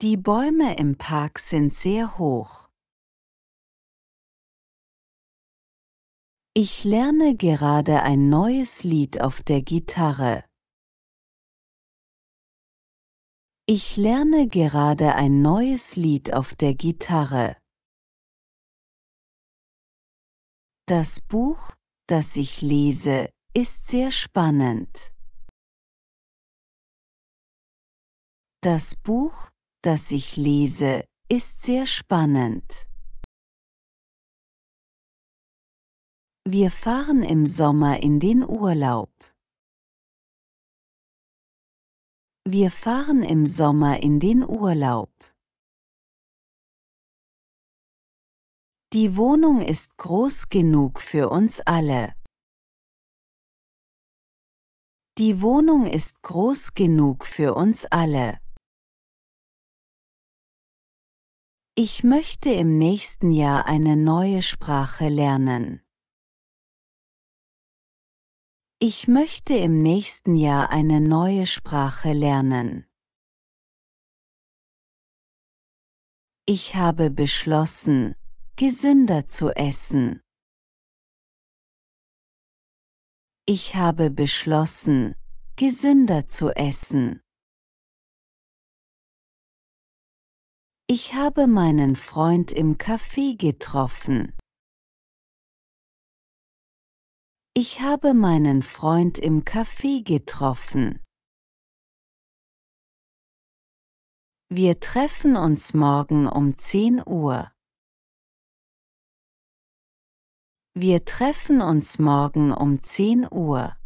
Die Bäume im Park sind sehr hoch. Ich lerne gerade ein neues Lied auf der Gitarre. Ich lerne gerade ein neues Lied auf der Gitarre. Das Buch, das ich lese, ist sehr spannend. Das Buch, das ich lese, ist sehr spannend. Wir fahren im Sommer in den Urlaub. Wir fahren im Sommer in den Urlaub. Die Wohnung ist groß genug für uns alle. Die Wohnung ist groß genug für uns alle. Ich möchte im nächsten Jahr eine neue Sprache lernen. Ich möchte im nächsten Jahr eine neue Sprache lernen. Ich habe beschlossen, gesünder zu essen. Ich habe beschlossen, gesünder zu essen. Ich habe meinen Freund im Café getroffen. Ich habe meinen Freund im Café getroffen. Wir treffen uns morgen um 10 Uhr. Wir treffen uns morgen um 10 Uhr.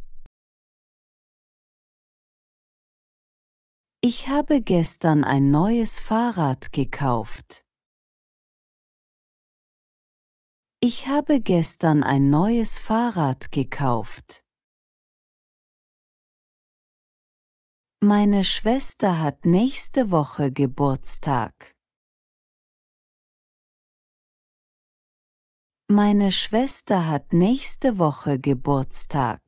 Ich habe gestern ein neues Fahrrad gekauft. Ich habe gestern ein neues Fahrrad gekauft. Meine Schwester hat nächste Woche Geburtstag. Meine Schwester hat nächste Woche Geburtstag.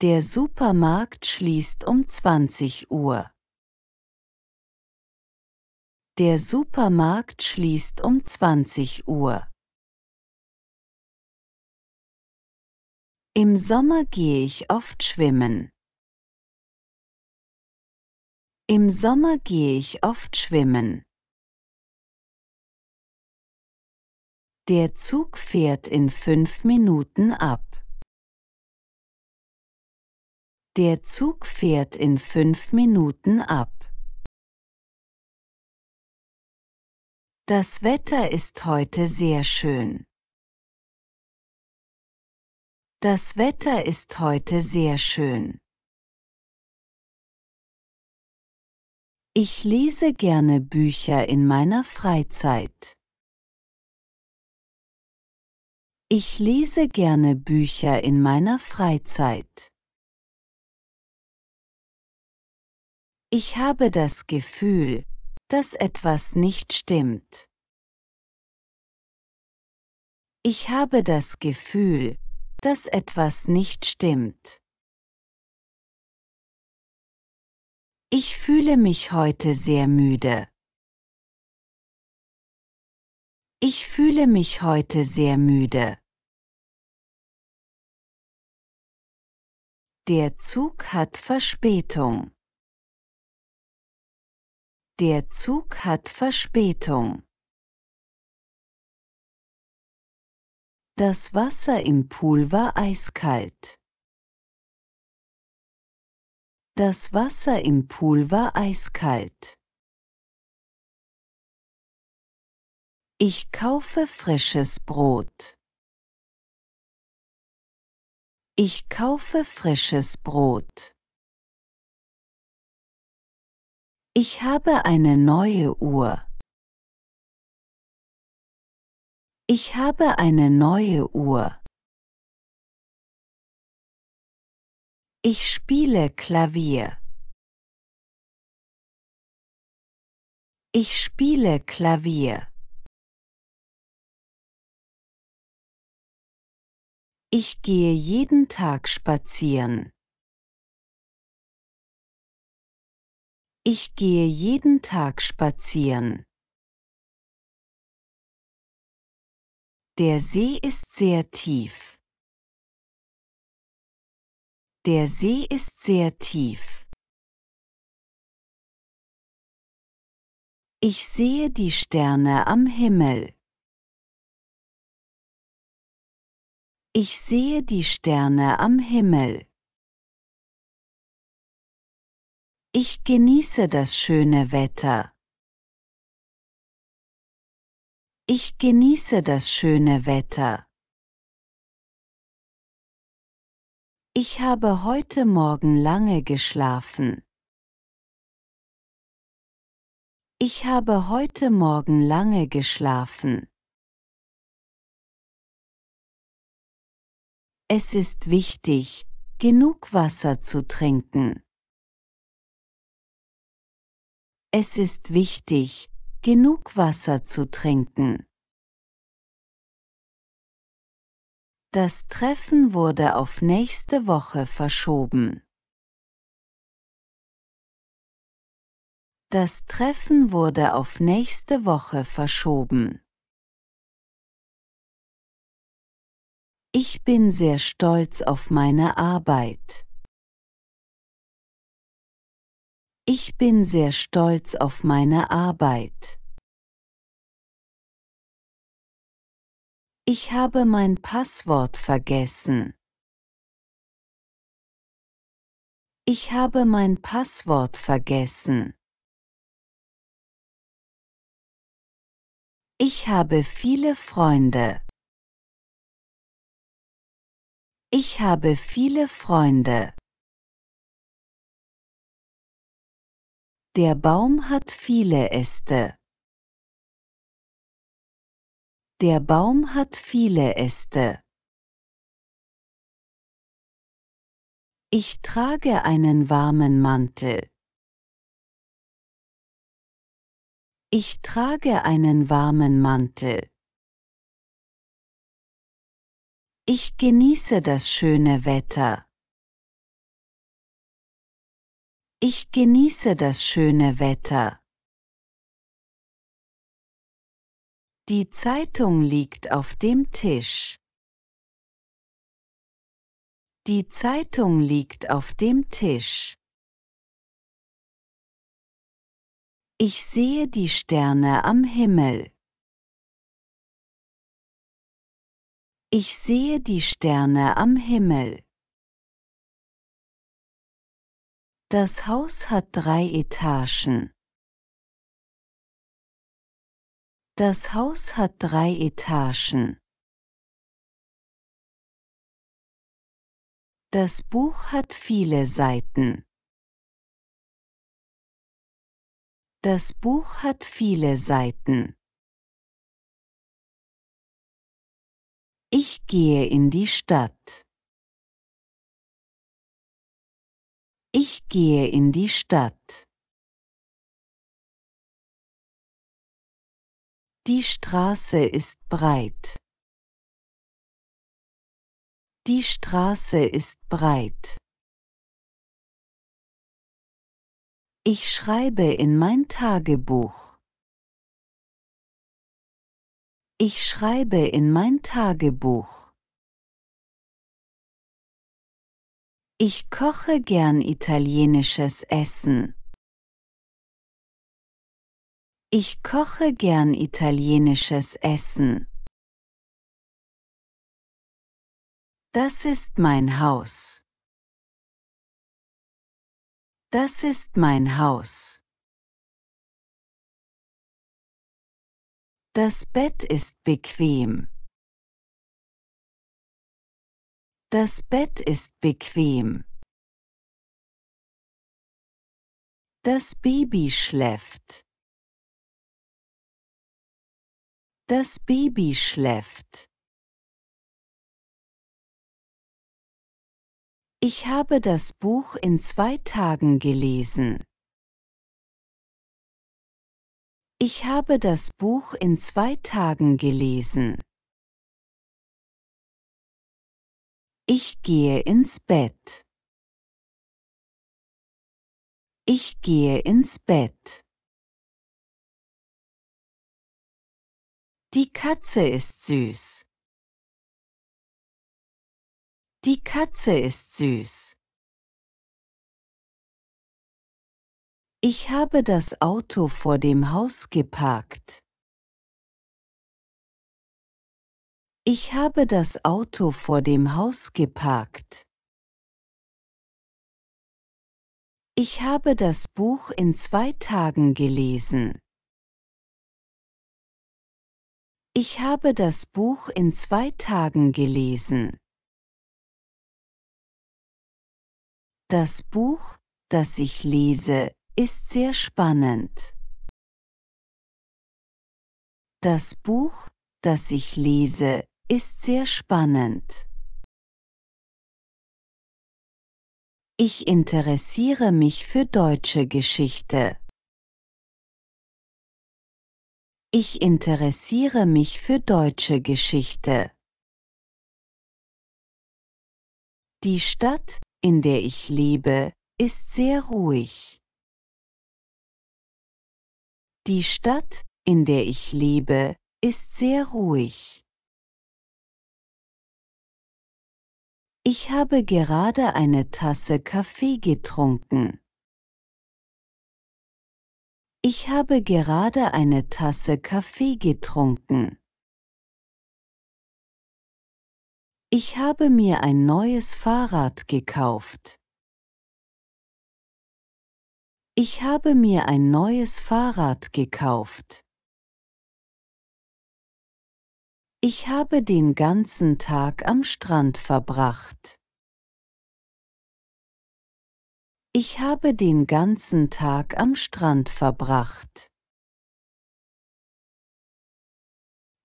Der Supermarkt schließt um 20 Uhr. Der Supermarkt schließt um 20 Uhr. Im Sommer gehe ich oft schwimmen. Im Sommer gehe ich oft schwimmen. Der Zug fährt in fünf Minuten ab. Der Zug fährt in fünf Minuten ab. Das Wetter ist heute sehr schön. Das Wetter ist heute sehr schön. Ich lese gerne Bücher in meiner Freizeit. Ich lese gerne Bücher in meiner Freizeit. Ich habe das Gefühl, dass etwas nicht stimmt. Ich habe das Gefühl, dass etwas nicht stimmt. Ich fühle mich heute sehr müde. Ich fühle mich heute sehr müde. Der Zug hat Verspätung. Der Zug hat Verspätung. Das Wasser im Pool war eiskalt. Das Wasser im Pool war eiskalt. Ich kaufe frisches Brot. Ich kaufe frisches Brot. Ich habe eine neue Uhr. Ich habe eine neue Uhr. Ich spiele Klavier. Ich spiele Klavier. Ich gehe jeden Tag spazieren. Ich gehe jeden Tag spazieren. Der See ist sehr tief. Der See ist sehr tief. Ich sehe die Sterne am Himmel. Ich sehe die Sterne am Himmel. Ich genieße das schöne Wetter. Ich genieße das schöne Wetter. Ich habe heute Morgen lange geschlafen. Ich habe heute Morgen lange geschlafen. Es ist wichtig, genug Wasser zu trinken. Es ist wichtig, genug Wasser zu trinken. Das Treffen wurde auf nächste Woche verschoben. Das Treffen wurde auf nächste Woche verschoben. Ich bin sehr stolz auf meine Arbeit. Ich bin sehr stolz auf meine Arbeit. Ich habe mein Passwort vergessen. Ich habe mein Passwort vergessen. Ich habe viele Freunde. Ich habe viele Freunde. Der Baum hat viele Äste. Der Baum hat viele Äste. Ich trage einen warmen Mantel. Ich trage einen warmen Mantel. Ich genieße das schöne Wetter. Ich genieße das schöne Wetter. Die Zeitung liegt auf dem Tisch. Die Zeitung liegt auf dem Tisch. Ich sehe die Sterne am Himmel. Ich sehe die Sterne am Himmel. Das Haus hat drei Etagen. Das Haus hat drei Etagen. Das Buch hat viele Seiten. Das Buch hat viele Seiten. Ich gehe in die Stadt. Ich gehe in die Stadt. Die Straße ist breit. Die Straße ist breit. Ich schreibe in mein Tagebuch. Ich schreibe in mein Tagebuch. Ich koche gern italienisches Essen. Ich koche gern italienisches Essen. Das ist mein Haus. Das ist mein Haus. Das Bett ist bequem. Das Bett ist bequem. Das Baby schläft. Das Baby schläft. Ich habe das Buch in zwei Tagen gelesen. Ich habe das Buch in zwei Tagen gelesen. Ich gehe ins Bett. Ich gehe ins Bett. Die Katze ist süß. Die Katze ist süß. Ich habe das Auto vor dem Haus geparkt. Ich habe das Auto vor dem Haus geparkt. Ich habe das Buch in zwei Tagen gelesen. Ich habe das Buch in zwei Tagen gelesen. Das Buch, das ich lese, ist sehr spannend. Das Buch, das ich lese, ist sehr spannend. Ich interessiere mich für deutsche Geschichte. Ich interessiere mich für deutsche Geschichte. Die Stadt, in der ich lebe, ist sehr ruhig. Die Stadt, in der ich lebe, ist sehr ruhig. Ich habe gerade eine Tasse Kaffee getrunken. Ich habe gerade eine Tasse Kaffee getrunken. Ich habe mir ein neues Fahrrad gekauft. Ich habe mir ein neues Fahrrad gekauft. Ich habe den ganzen Tag am Strand verbracht. Ich habe den ganzen Tag am Strand verbracht.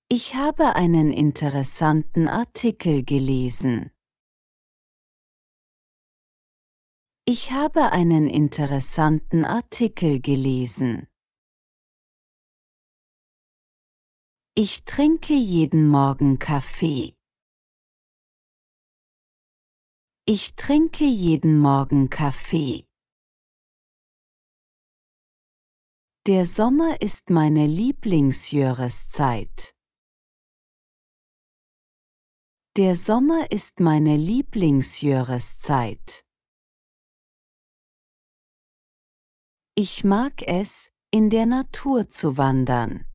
Ich habe einen interessanten Artikel gelesen. Ich habe einen interessanten Artikel gelesen. Ich trinke jeden Morgen Kaffee. Ich trinke jeden Morgen Kaffee. Der Sommer ist meine Lieblingsjahreszeit. Der Sommer ist meine Lieblingsjahreszeit. Ich mag es, in der Natur zu wandern.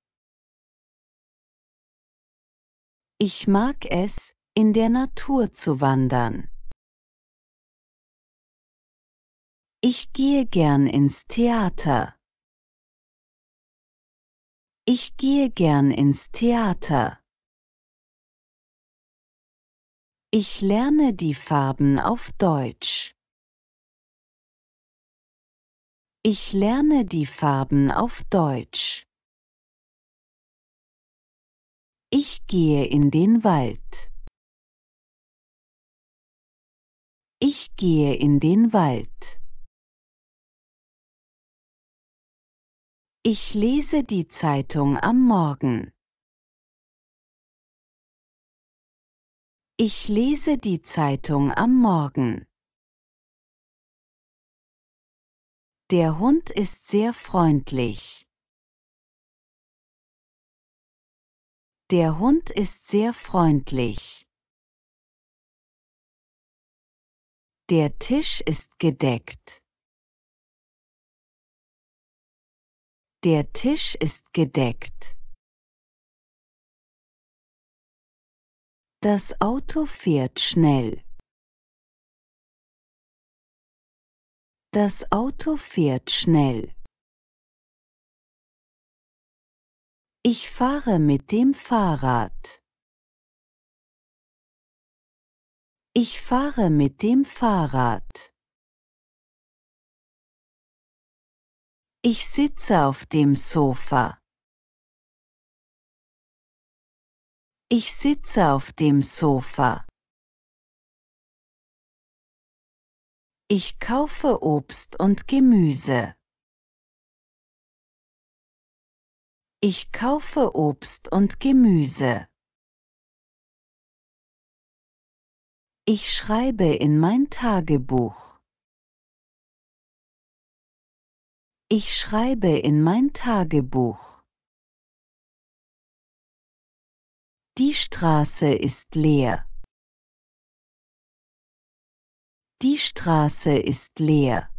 Ich mag es, in der Natur zu wandern. Ich gehe gern ins Theater. Ich gehe gern ins Theater. Ich lerne die Farben auf Deutsch. Ich lerne die Farben auf Deutsch. Ich gehe in den Wald. Ich gehe in den Wald. Ich lese die Zeitung am Morgen. Ich lese die Zeitung am Morgen. Der Hund ist sehr freundlich. Der Hund ist sehr freundlich. Der Tisch ist gedeckt. Der Tisch ist gedeckt. Das Auto fährt schnell. Das Auto fährt schnell. Ich fahre mit dem Fahrrad. Ich fahre mit dem Fahrrad. Ich sitze auf dem Sofa. Ich sitze auf dem Sofa. Ich kaufe Obst und Gemüse. Ich kaufe Obst und Gemüse. Ich schreibe in mein Tagebuch. Ich schreibe in mein Tagebuch. Die Straße ist leer. Die Straße ist leer.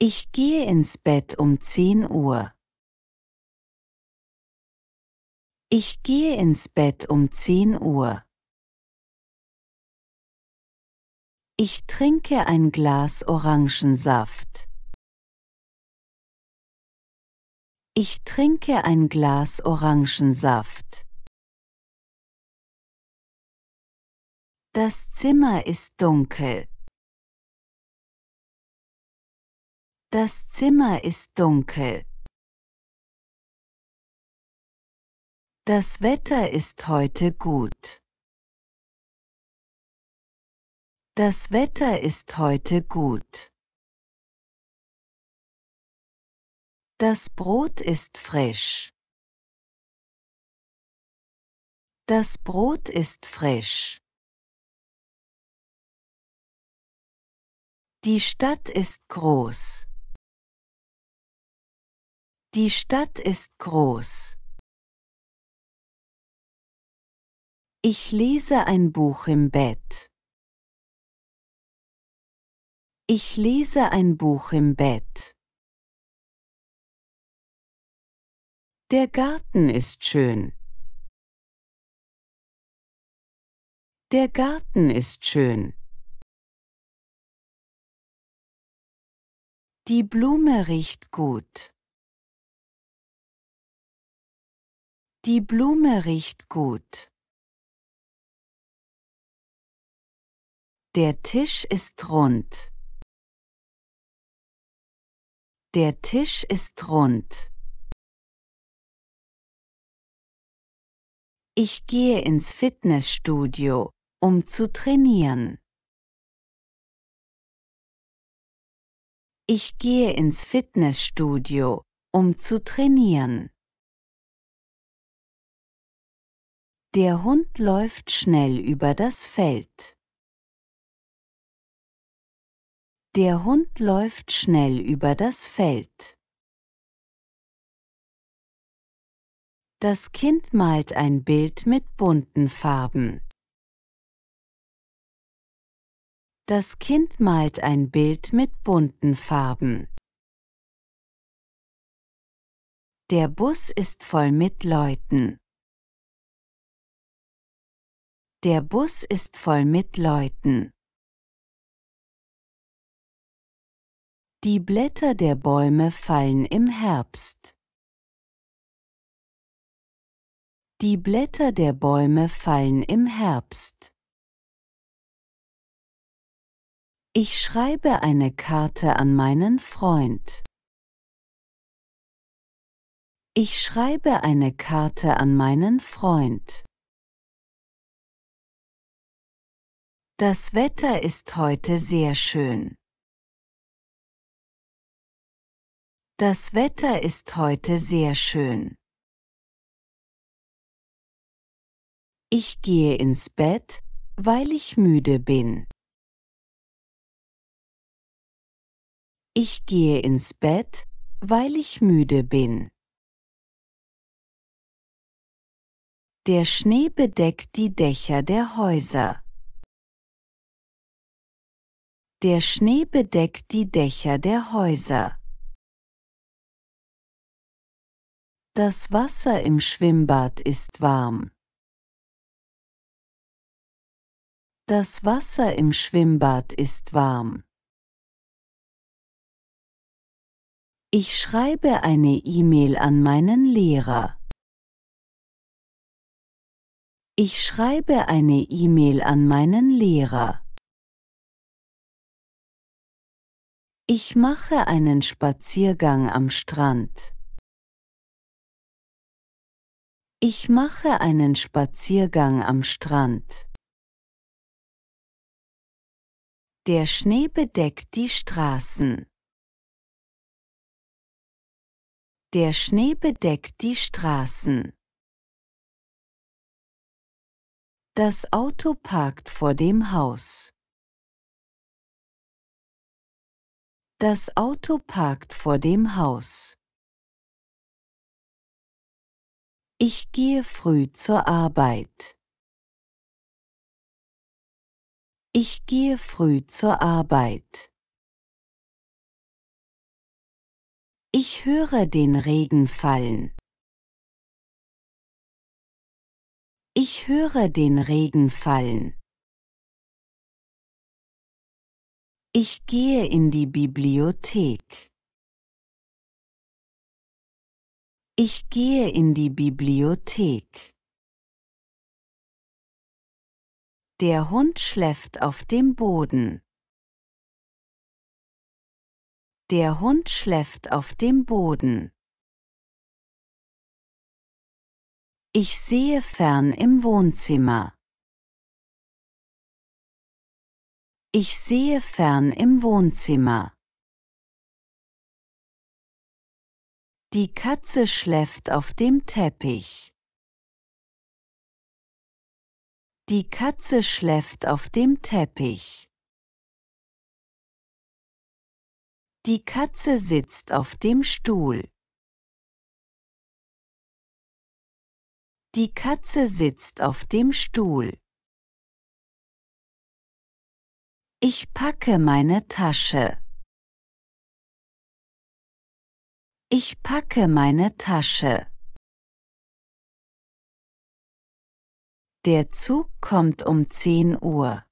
Ich gehe ins Bett um zehn Uhr. Ich gehe ins Bett um zehn Uhr. Ich trinke ein Glas Orangensaft. Ich trinke ein Glas Orangensaft. Das Zimmer ist dunkel. Das Zimmer ist dunkel. Das Wetter ist heute gut. Das Wetter ist heute gut. Das Brot ist frisch. Das Brot ist frisch. Die Stadt ist groß. Die Stadt ist groß. Ich lese ein Buch im Bett. Ich lese ein Buch im Bett. Der Garten ist schön. Der Garten ist schön. Die Blume riecht gut. Die Blume riecht gut. Der Tisch ist rund. Der Tisch ist rund. Ich gehe ins Fitnessstudio, um zu trainieren. Ich gehe ins Fitnessstudio, um zu trainieren. Der Hund läuft schnell über das Feld. Der Hund läuft schnell über das Feld. Das Kind malt ein Bild mit bunten Farben. Das Kind malt ein Bild mit bunten Farben. Der Bus ist voll mit Leuten. Der Bus ist voll mit Leuten. Die Blätter der Bäume fallen im Herbst. Die Blätter der Bäume fallen im Herbst. Ich schreibe eine Karte an meinen Freund. Ich schreibe eine Karte an meinen Freund. Das Wetter ist heute sehr schön. Das Wetter ist heute sehr schön. Ich gehe ins Bett, weil ich müde bin. Ich gehe ins Bett, weil ich müde bin. Der Schnee bedeckt die Dächer der Häuser. Der Schnee bedeckt die Dächer der Häuser. Das Wasser im Schwimmbad ist warm. Das Wasser im Schwimmbad ist warm. Ich schreibe eine E-Mail an meinen Lehrer. Ich schreibe eine E-Mail an meinen Lehrer. Ich mache einen Spaziergang am Strand. Ich mache einen Spaziergang am Strand. Der Schnee bedeckt die Straßen. Der Schnee bedeckt die Straßen. Das Auto parkt vor dem Haus. Das Auto parkt vor dem Haus. Ich gehe früh zur Arbeit. Ich gehe früh zur Arbeit. Ich höre den Regen fallen. Ich höre den Regen fallen. Ich gehe in die Bibliothek. Ich gehe in die Bibliothek. Der Hund schläft auf dem Boden. Der Hund schläft auf dem Boden. Ich sehe fern im Wohnzimmer. Ich sehe fern im Wohnzimmer. Die Katze schläft auf dem Teppich. Die Katze schläft auf dem Teppich. Die Katze sitzt auf dem Stuhl. Die Katze sitzt auf dem Stuhl. Ich packe meine Tasche. Ich packe meine Tasche. Der Zug kommt um 10 Uhr.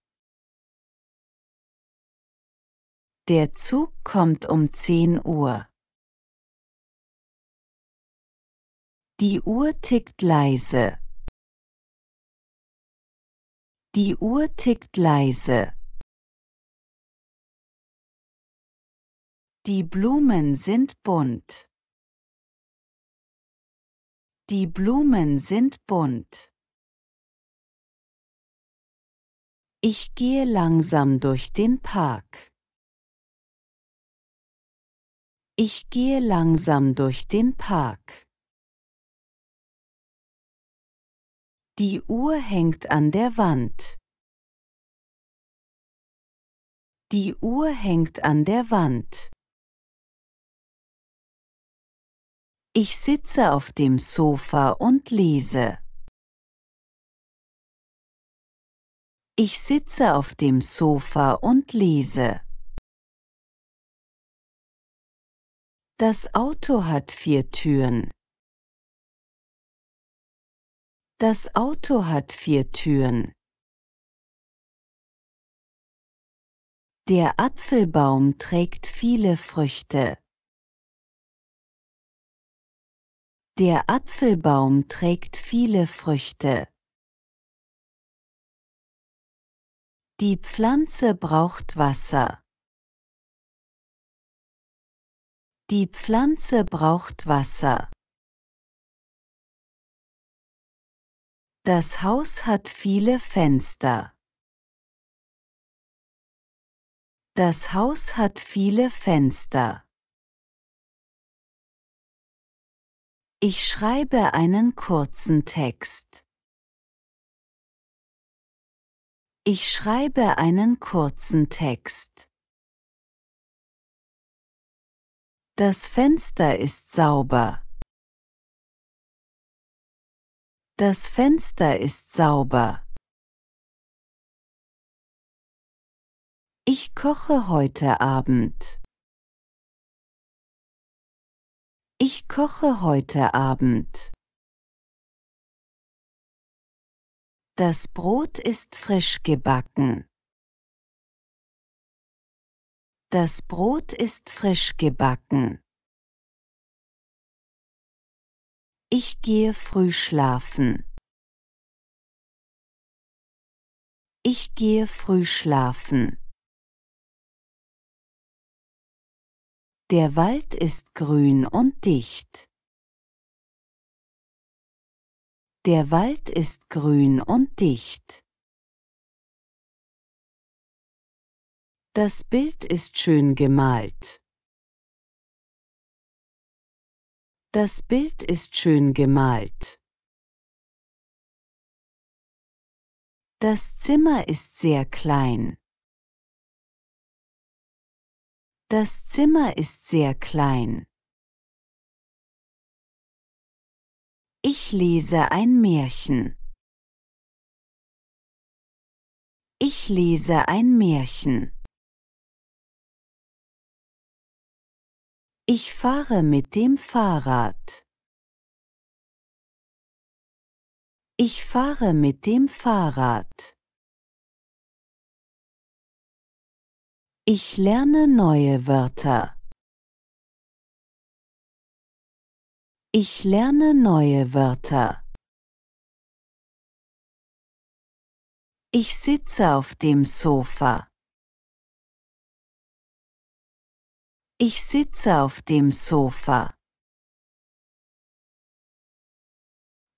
Der Zug kommt um 10 Uhr. Die Uhr tickt leise. Die Uhr tickt leise. Die Blumen sind bunt. Die Blumen sind bunt. Ich gehe langsam durch den Park. Ich gehe langsam durch den Park. Die Uhr hängt an der Wand. Die Uhr hängt an der Wand. Ich sitze auf dem Sofa und lese. Ich sitze auf dem Sofa und lese. Das Auto hat vier Türen. Das Auto hat vier Türen. Der Apfelbaum trägt viele Früchte. Der Apfelbaum trägt viele Früchte. Die Pflanze braucht Wasser. Die Pflanze braucht Wasser. Das Haus hat viele Fenster. Das Haus hat viele Fenster. Ich schreibe einen kurzen Text. Ich schreibe einen kurzen Text. Das Fenster ist sauber. Das Fenster ist sauber. Ich koche heute Abend. Ich koche heute Abend. Das Brot ist frisch gebacken. Das Brot ist frisch gebacken. Ich gehe früh schlafen. Ich gehe früh schlafen. Der Wald ist grün und dicht. Der Wald ist grün und dicht. Das Bild ist schön gemalt. Das Bild ist schön gemalt. Das Zimmer ist sehr klein. Das Zimmer ist sehr klein. Ich lese ein Märchen. Ich lese ein Märchen. Ich fahre mit dem Fahrrad. Ich fahre mit dem Fahrrad. Ich lerne neue Wörter. Ich lerne neue Wörter. Ich sitze auf dem Sofa. Ich sitze auf dem Sofa.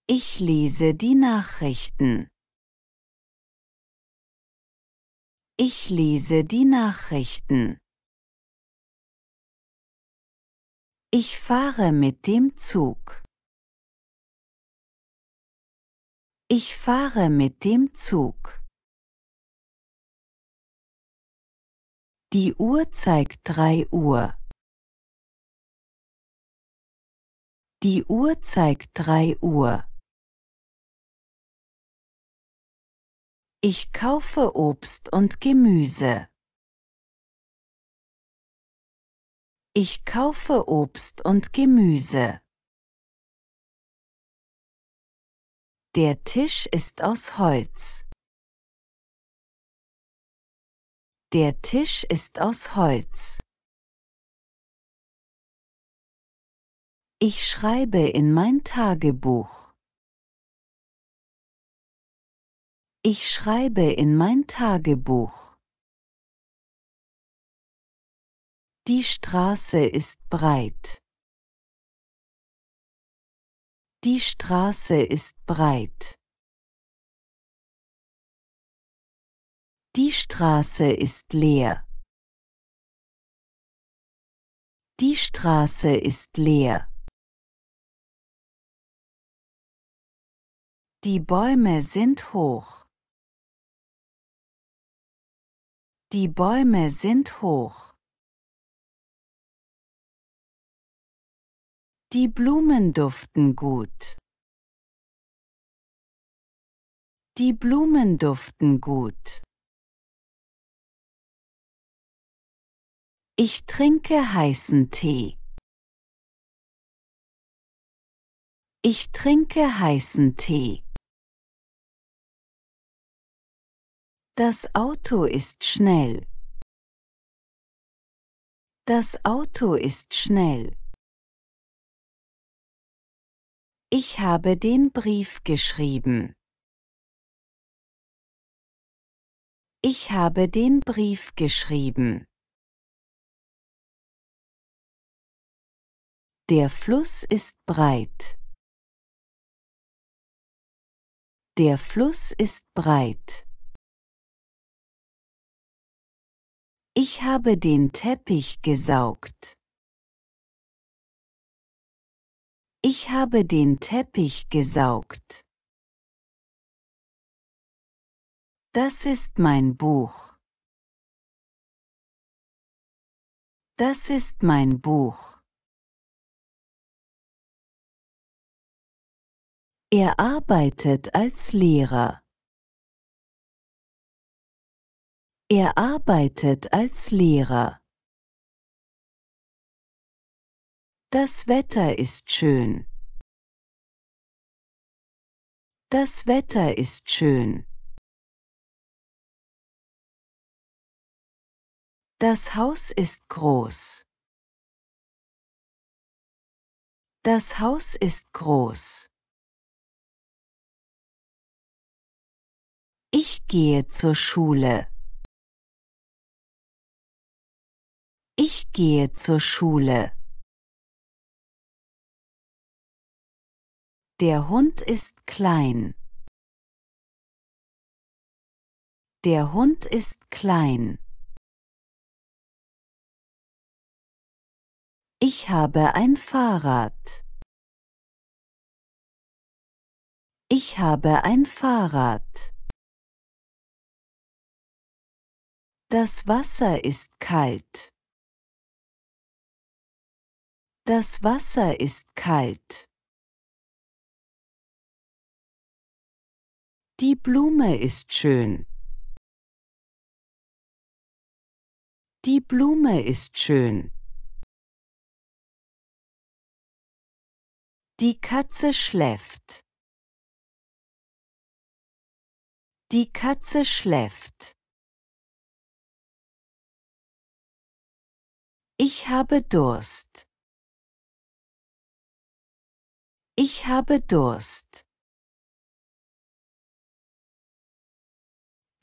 Ich lese die Nachrichten. Ich lese die Nachrichten. Ich fahre mit dem Zug. Ich fahre mit dem Zug. Die Uhr zeigt drei Uhr. Die Uhr zeigt drei Uhr. Ich kaufe Obst und Gemüse. Ich kaufe Obst und Gemüse. Der Tisch ist aus Holz. Der Tisch ist aus Holz. Ich schreibe in mein Tagebuch. Ich schreibe in mein Tagebuch. Die Straße ist breit. Die Straße ist breit. Die Straße ist leer. Die Straße ist leer. Die Bäume sind hoch. Die Bäume sind hoch. Die Blumen duften gut. Die Blumen duften gut. Ich trinke heißen Tee. Ich trinke heißen Tee. Das Auto ist schnell. Das Auto ist schnell. Ich habe den Brief geschrieben. Ich habe den Brief geschrieben. Der Fluss ist breit. Der Fluss ist breit. Ich habe den Teppich gesaugt. Ich habe den Teppich gesaugt. Das ist mein Buch. Das ist mein Buch. Er arbeitet als Lehrer. Er arbeitet als Lehrer. Das Wetter ist schön. Das Wetter ist schön. Das Haus ist groß. Das Haus ist groß. Ich gehe zur Schule. Ich gehe zur Schule. Der Hund ist klein. Der Hund ist klein. Ich habe ein Fahrrad. Ich habe ein Fahrrad. Das Wasser ist kalt. Das Wasser ist kalt. Die Blume ist schön. Die Blume ist schön. Die Katze schläft. Die Katze schläft. Ich habe Durst. Ich habe Durst.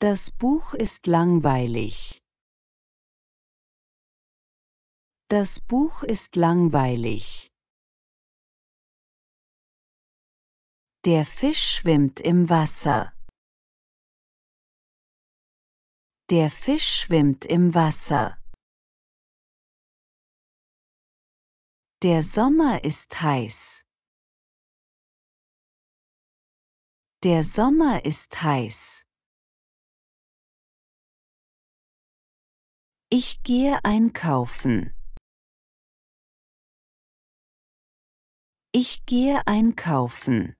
Das Buch ist langweilig. Das Buch ist langweilig. Der Fisch schwimmt im Wasser. Der Fisch schwimmt im Wasser. Der Sommer ist heiß. Der Sommer ist heiß. Ich gehe einkaufen. Ich gehe einkaufen.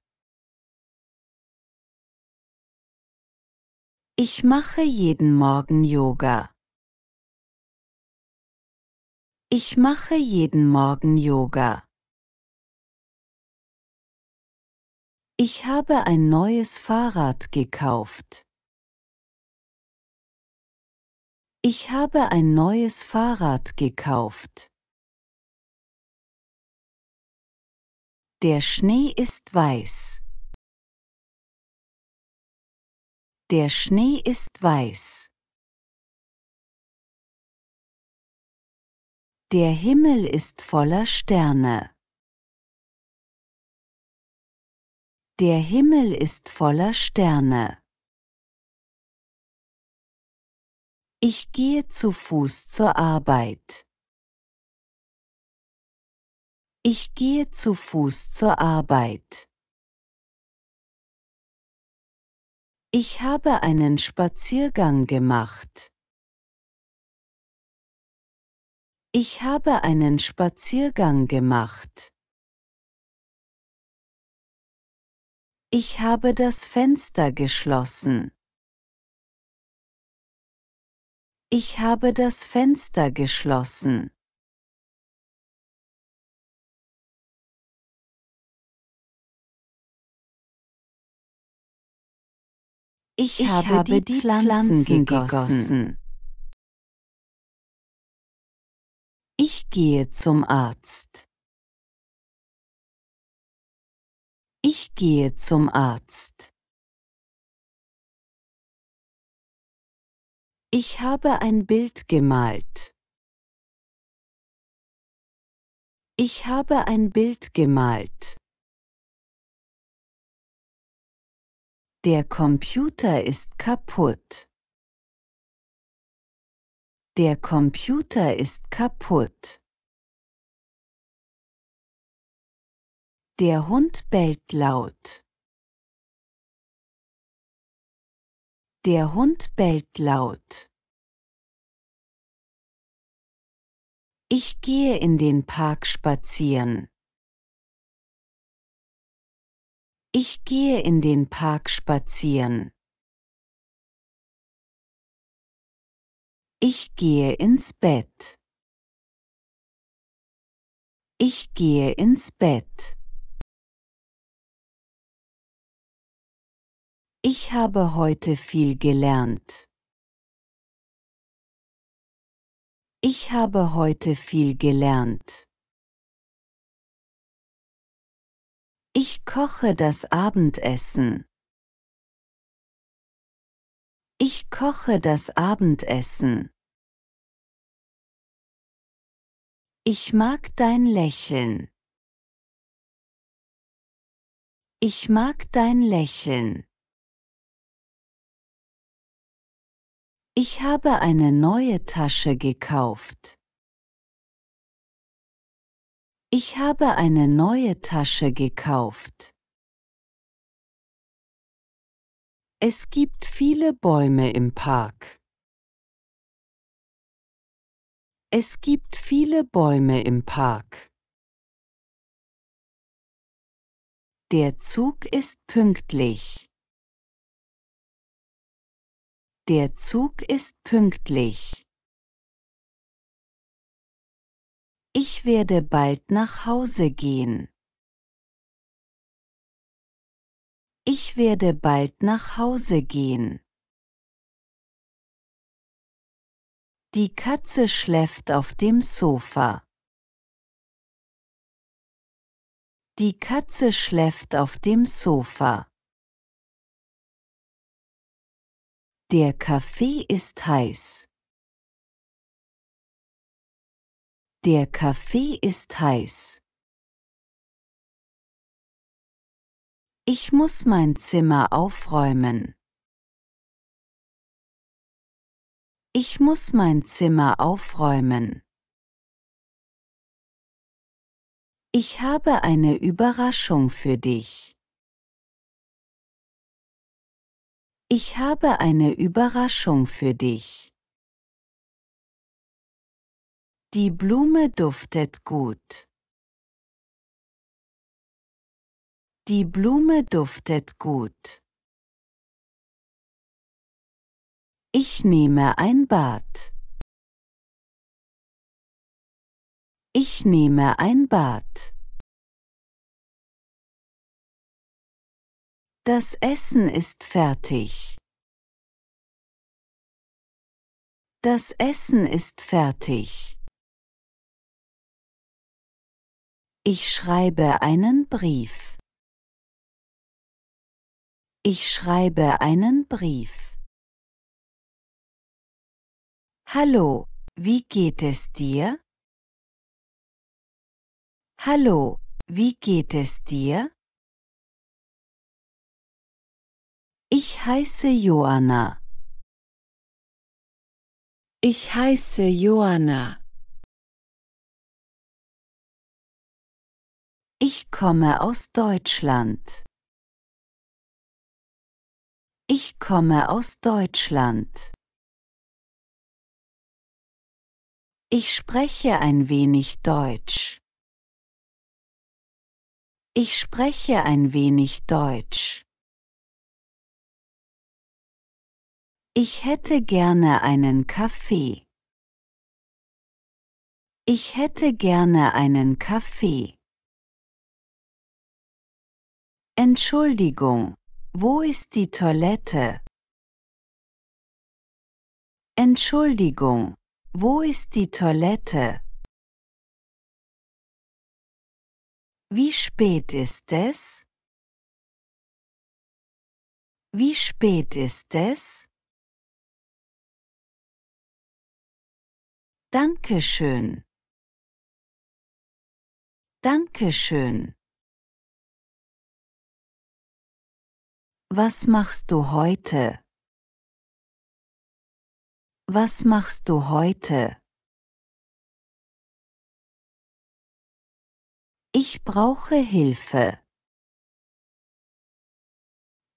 Ich mache jeden Morgen Yoga. Ich mache jeden Morgen Yoga. Ich habe ein neues Fahrrad gekauft. Ich habe ein neues Fahrrad gekauft. Der Schnee ist weiß. Der Schnee ist weiß. Der Himmel ist voller Sterne. Der Himmel ist voller Sterne. Ich gehe zu Fuß zur Arbeit. Ich gehe zu Fuß zur Arbeit. Ich habe einen Spaziergang gemacht. Ich habe einen Spaziergang gemacht. Ich habe das Fenster geschlossen. Ich habe das Fenster geschlossen. Ich, ich habe, habe, die Pflanzen, Pflanzen gegossen. Ich gehe zum Arzt. Ich gehe zum Arzt. Ich habe ein Bild gemalt. Ich habe ein Bild gemalt. Der Computer ist kaputt. Der Computer ist kaputt. Der Hund bellt laut. Der Hund bellt laut. Ich gehe in den Park spazieren. Ich gehe in den Park spazieren. Ich gehe ins Bett. Ich gehe ins Bett. Ich habe heute viel gelernt. Ich habe heute viel gelernt. Ich koche das Abendessen. Ich koche das Abendessen. Ich mag dein Lächeln. Ich mag dein Lächeln. Ich habe eine neue Tasche gekauft. Ich habe eine neue Tasche gekauft. Es gibt viele Bäume im Park. Es gibt viele Bäume im Park. Der Zug ist pünktlich. Der Zug ist pünktlich. Ich werde bald nach Hause gehen. Ich werde bald nach Hause gehen. Die Katze schläft auf dem Sofa. Die Katze schläft auf dem Sofa. Der Kaffee ist heiß. Der Kaffee ist heiß. Ich muss mein Zimmer aufräumen. Ich muss mein Zimmer aufräumen. Ich habe eine Überraschung für dich. Ich habe eine Überraschung für dich. Die Blume duftet gut. Die Blume duftet gut. Ich nehme ein Bad. Ich nehme ein Bad. Das Essen ist fertig. Das Essen ist fertig. Ich schreibe einen Brief. Ich schreibe einen Brief. Hallo, wie geht es dir? Hallo, wie geht es dir? Ich heiße Joanna. Ich heiße Joanna. Ich komme aus Deutschland. Ich komme aus Deutschland. Ich spreche ein wenig Deutsch. Ich spreche ein wenig Deutsch. Ich hätte gerne einen Kaffee. Ich hätte gerne einen Kaffee. Entschuldigung, wo ist die Toilette? Entschuldigung, wo ist die Toilette? Wie spät ist es? Wie spät ist es? Dankeschön. Dankeschön. Was machst du heute? Was machst du heute? Ich brauche Hilfe.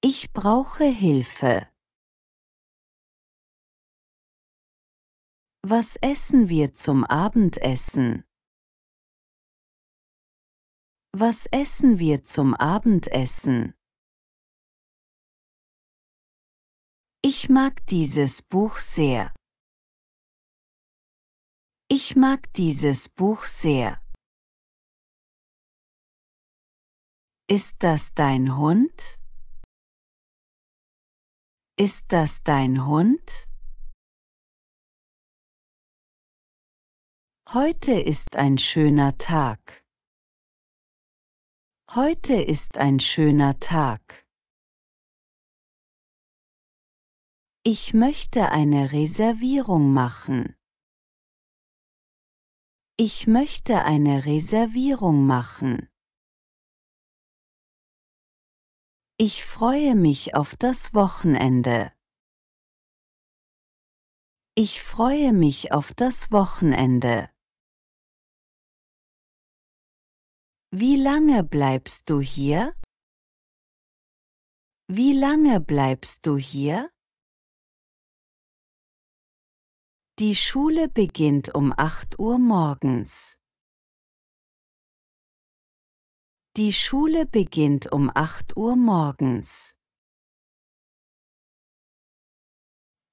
Ich brauche Hilfe. Was essen wir zum Abendessen? Was essen wir zum Abendessen? Ich mag dieses Buch sehr. Ich mag dieses Buch sehr. Ist das dein Hund? Ist das dein Hund? Heute ist ein schöner Tag. Heute ist ein schöner Tag. Ich möchte eine Reservierung machen. Ich möchte eine Reservierung machen. Ich freue mich auf das Wochenende. Ich freue mich auf das Wochenende. Wie lange bleibst du hier? Wie lange bleibst du hier? Die Schule beginnt um 8 Uhr morgens. Die Schule beginnt um acht Uhr morgens.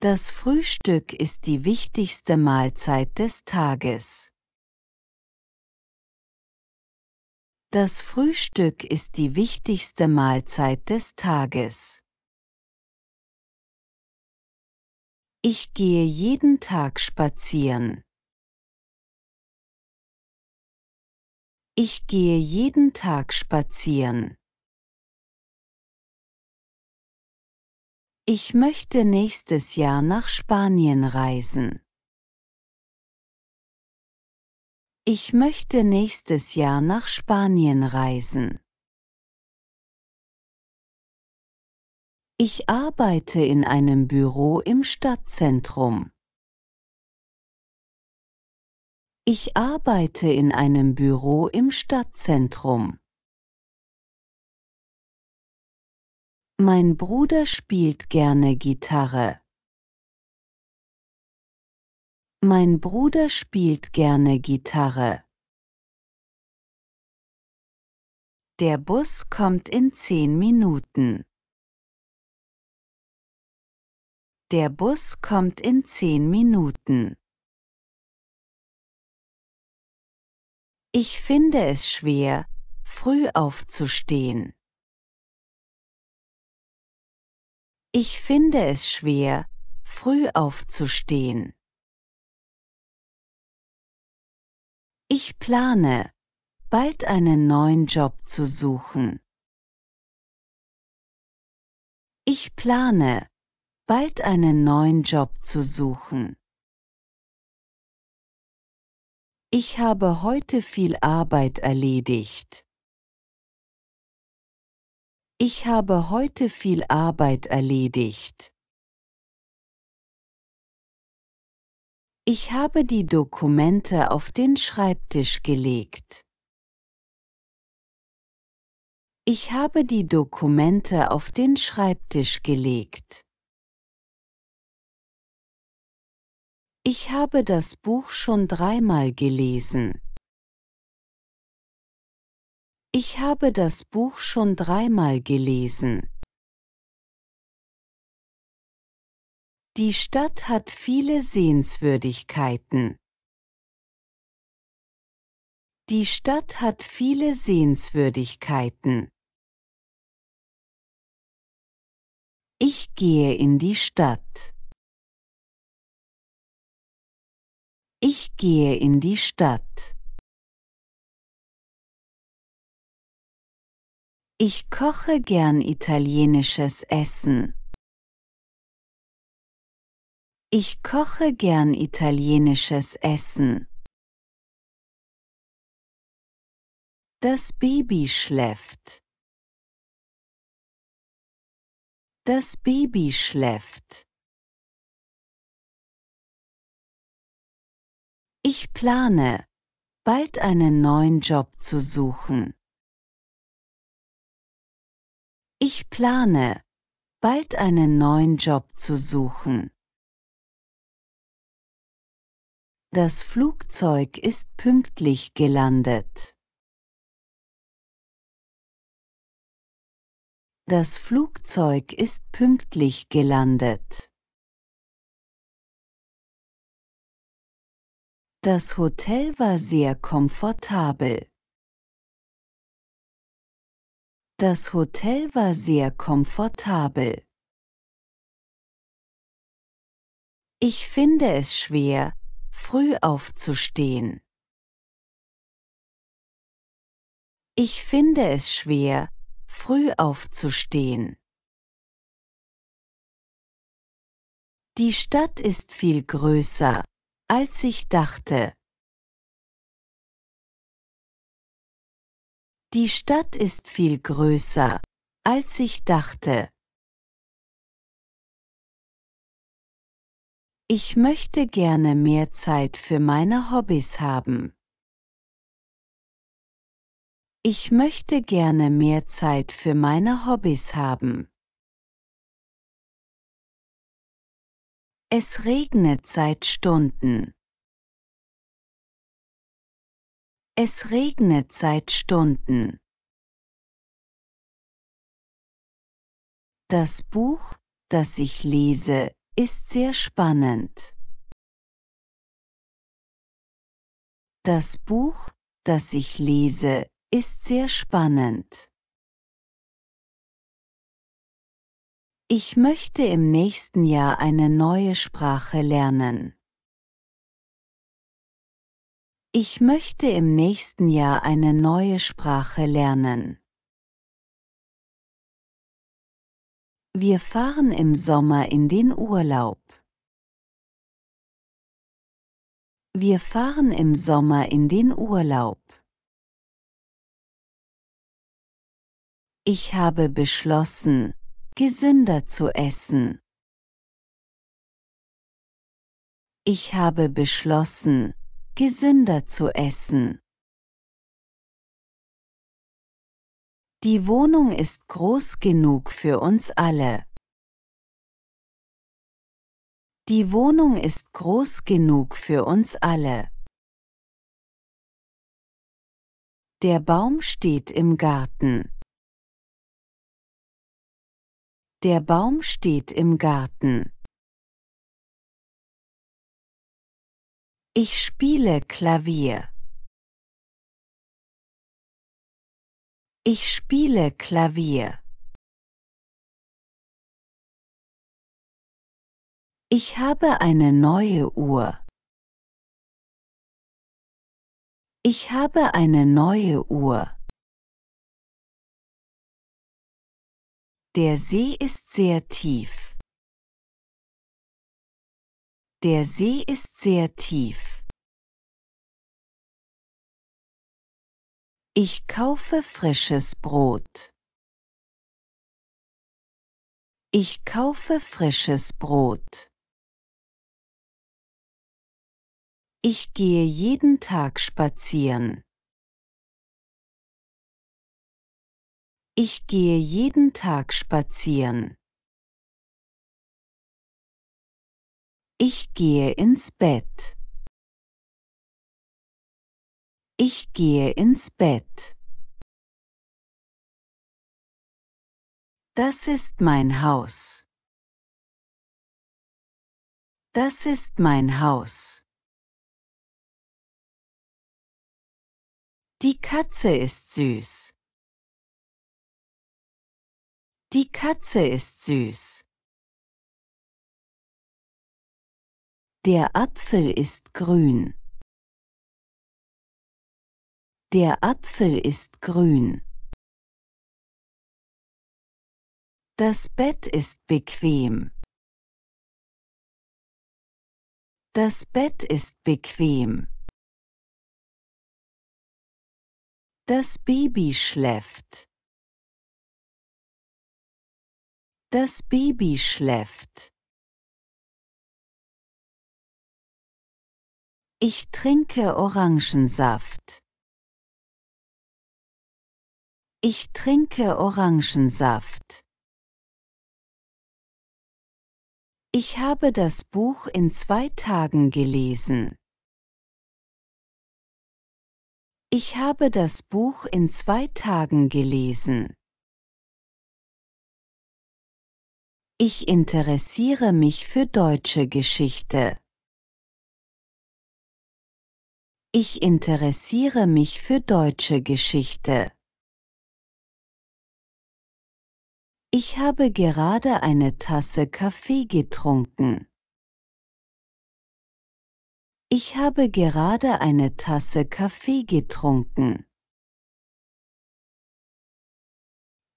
Das Frühstück ist die wichtigste Mahlzeit des Tages. Das Frühstück ist die wichtigste Mahlzeit des Tages. Ich gehe jeden Tag spazieren. Ich gehe jeden Tag spazieren. Ich möchte nächstes Jahr nach Spanien reisen. Ich möchte nächstes Jahr nach Spanien reisen. Ich arbeite in einem Büro im Stadtzentrum. Ich arbeite in einem Büro im Stadtzentrum. Mein Bruder spielt gerne Gitarre. Mein Bruder spielt gerne Gitarre. Der Bus kommt in zehn Minuten. Der Bus kommt in zehn Minuten. Ich finde es schwer, früh aufzustehen. Ich finde es schwer, früh aufzustehen. Ich plane, bald einen neuen Job zu suchen. Ich plane, bald einen neuen Job zu suchen. Ich habe heute viel Arbeit erledigt. Ich habe heute viel Arbeit erledigt. Ich habe die Dokumente auf den Schreibtisch gelegt. Ich habe die Dokumente auf den Schreibtisch gelegt. Ich habe das Buch schon dreimal gelesen. Ich habe das Buch schon dreimal gelesen. Die Stadt hat viele Sehenswürdigkeiten. Die Stadt hat viele Sehenswürdigkeiten. Ich gehe in die Stadt. Ich gehe in die Stadt. Ich koche gern italienisches Essen. Ich koche gern italienisches Essen. Das Baby schläft. Das Baby schläft. Ich plane, bald einen neuen Job zu suchen. Ich plane, bald einen neuen Job zu suchen. Das Flugzeug ist pünktlich gelandet. Das Flugzeug ist pünktlich gelandet. Das Hotel war sehr komfortabel. Das Hotel war sehr komfortabel. Ich finde es schwer, früh aufzustehen. Ich finde es schwer, früh aufzustehen. Die Stadt ist viel größer, als ich dachte. Die Stadt ist viel größer, als ich dachte. Ich möchte gerne mehr Zeit für meine Hobbys haben. Ich möchte gerne mehr Zeit für meine Hobbys haben. Es regnet seit Stunden. Es regnet seit Stunden. Das Buch, das ich lese, ist sehr spannend. Das Buch, das ich lese, ist sehr spannend. Ich möchte im nächsten Jahr eine neue Sprache lernen. Ich möchte im nächsten Jahr eine neue Sprache lernen. Wir fahren im Sommer in den Urlaub. Wir fahren im Sommer in den Urlaub. Ich habe beschlossen, gesünder zu essen. Ich habe beschlossen, gesünder zu essen. Die Wohnung ist groß genug für uns alle. Die Wohnung ist groß genug für uns alle. Der Baum steht im Garten. Der Baum steht im Garten. Ich spiele Klavier. Ich spiele Klavier. Ich habe eine neue Uhr. Ich habe eine neue Uhr. Der See ist sehr tief. Der See ist sehr tief. Ich kaufe frisches Brot. Ich kaufe frisches Brot. Ich gehe jeden Tag spazieren. Ich gehe jeden Tag spazieren. Ich gehe ins Bett. Ich gehe ins Bett. Das ist mein Haus. Das ist mein Haus. Die Katze ist süß. Die Katze ist süß. Der Apfel ist grün. Der Apfel ist grün. Das Bett ist bequem. Das Bett ist bequem. Das Baby schläft. Das Baby schläft. Ich trinke Orangensaft. Ich trinke Orangensaft. Ich habe das Buch in zwei Tagen gelesen. Ich habe das Buch in zwei Tagen gelesen. Ich interessiere mich für deutsche Geschichte. Ich interessiere mich für deutsche Geschichte. Ich habe gerade eine Tasse Kaffee getrunken. Ich habe gerade eine Tasse Kaffee getrunken.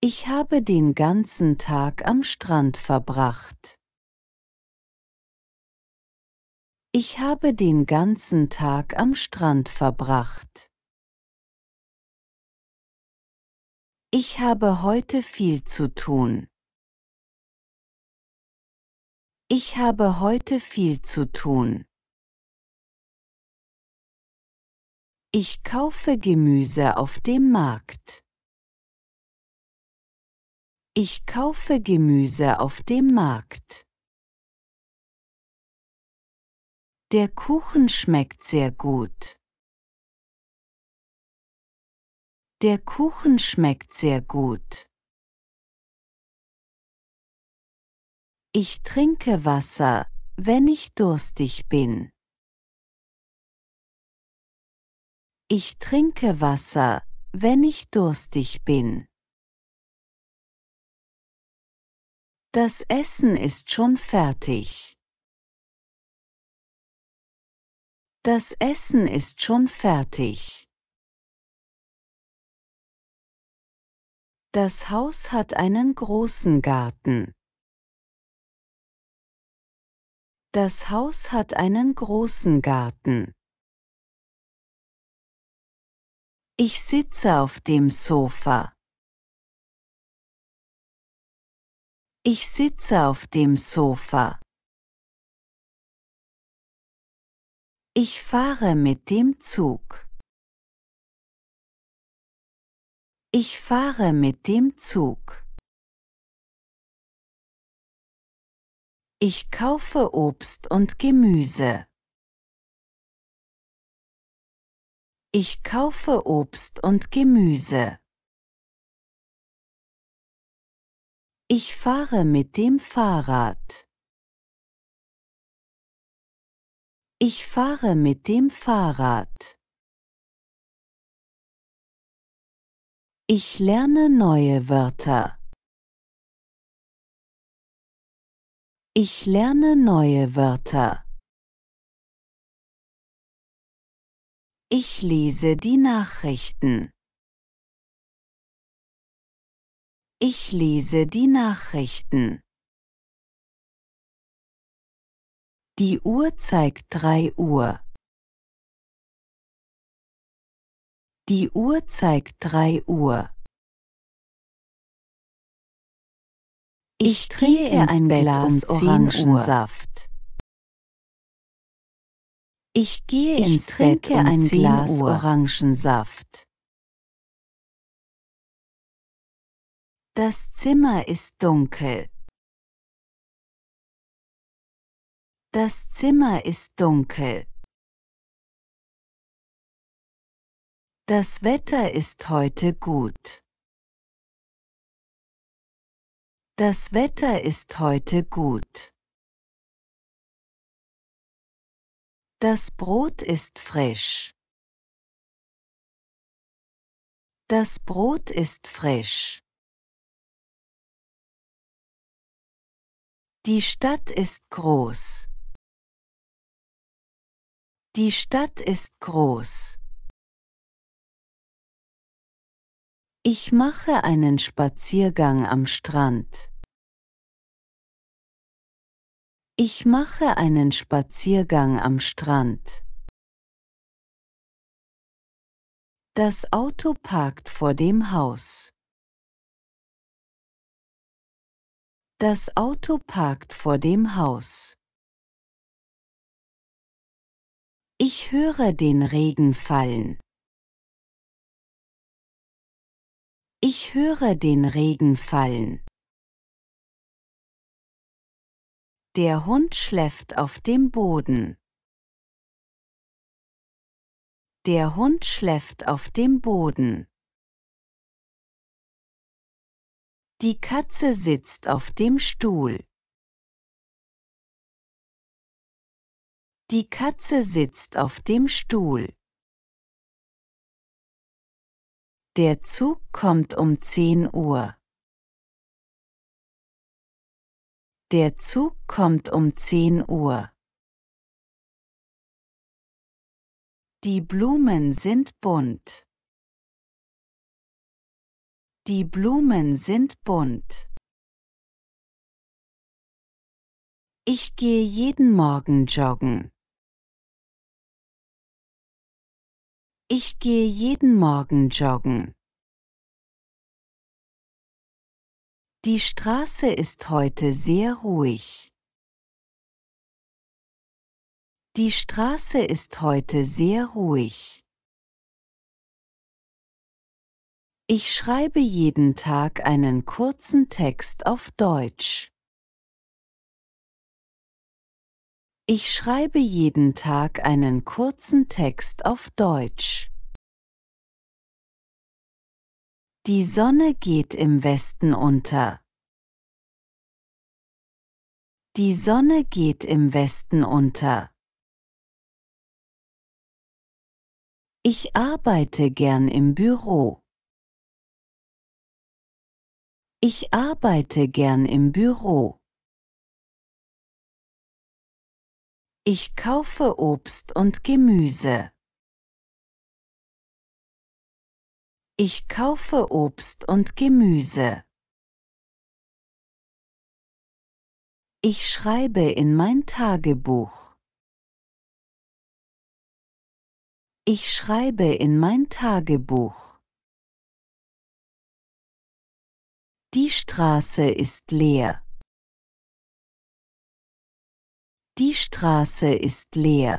Ich habe den ganzen Tag am Strand verbracht. Ich habe den ganzen Tag am Strand verbracht. Ich habe heute viel zu tun. Ich habe heute viel zu tun. Ich kaufe Gemüse auf dem Markt. Ich kaufe Gemüse auf dem Markt. Der Kuchen schmeckt sehr gut. Der Kuchen schmeckt sehr gut. Ich trinke Wasser, wenn ich durstig bin. Ich trinke Wasser, wenn ich durstig bin. Das Essen ist schon fertig. Das Essen ist schon fertig. Das Haus hat einen großen Garten. Das Haus hat einen großen Garten. Ich sitze auf dem Sofa. Ich sitze auf dem Sofa. Ich fahre mit dem Zug. Ich fahre mit dem Zug. Ich kaufe Obst und Gemüse. Ich kaufe Obst und Gemüse. Ich fahre mit dem Fahrrad. Ich fahre mit dem Fahrrad. Ich lerne neue Wörter. Ich lerne neue Wörter. Ich lese die Nachrichten. Ich lese die Nachrichten. Die Uhr zeigt drei Uhr. Die Uhr zeigt drei Uhr. Ich trinke ein Glas Orangensaft. Ich gehe ich ins trinke Bett um ein Glas Uhr. Orangensaft. Das Zimmer ist dunkel. Das Zimmer ist dunkel. Das Wetter ist heute gut. Das Wetter ist heute gut. Das Brot ist frisch. Das Brot ist frisch. Die Stadt ist groß. Die Stadt ist groß. Ich mache einen Spaziergang am Strand. Ich mache einen Spaziergang am Strand. Das Auto parkt vor dem Haus. Das Auto parkt vor dem Haus. Ich höre den Regen fallen. Ich höre den Regen fallen. Der Hund schläft auf dem Boden. Der Hund schläft auf dem Boden. Die Katze sitzt auf dem Stuhl. Die Katze sitzt auf dem Stuhl. Der Zug kommt um 10 Uhr. Der Zug kommt um 10 Uhr. Die Blumen sind bunt. Die Blumen sind bunt. Ich gehe jeden Morgen joggen. Ich gehe jeden Morgen joggen. Die Straße ist heute sehr ruhig. Die Straße ist heute sehr ruhig. Ich schreibe jeden Tag einen kurzen Text auf Deutsch. Ich schreibe jeden Tag einen kurzen Text auf Deutsch. Die Sonne geht im Westen unter. Die Sonne geht im Westen unter. Ich arbeite gern im Büro. Ich arbeite gern im Büro. Ich kaufe Obst und Gemüse. Ich kaufe Obst und Gemüse. Ich schreibe in mein Tagebuch. Ich schreibe in mein Tagebuch. Die Straße ist leer. Die Straße ist leer.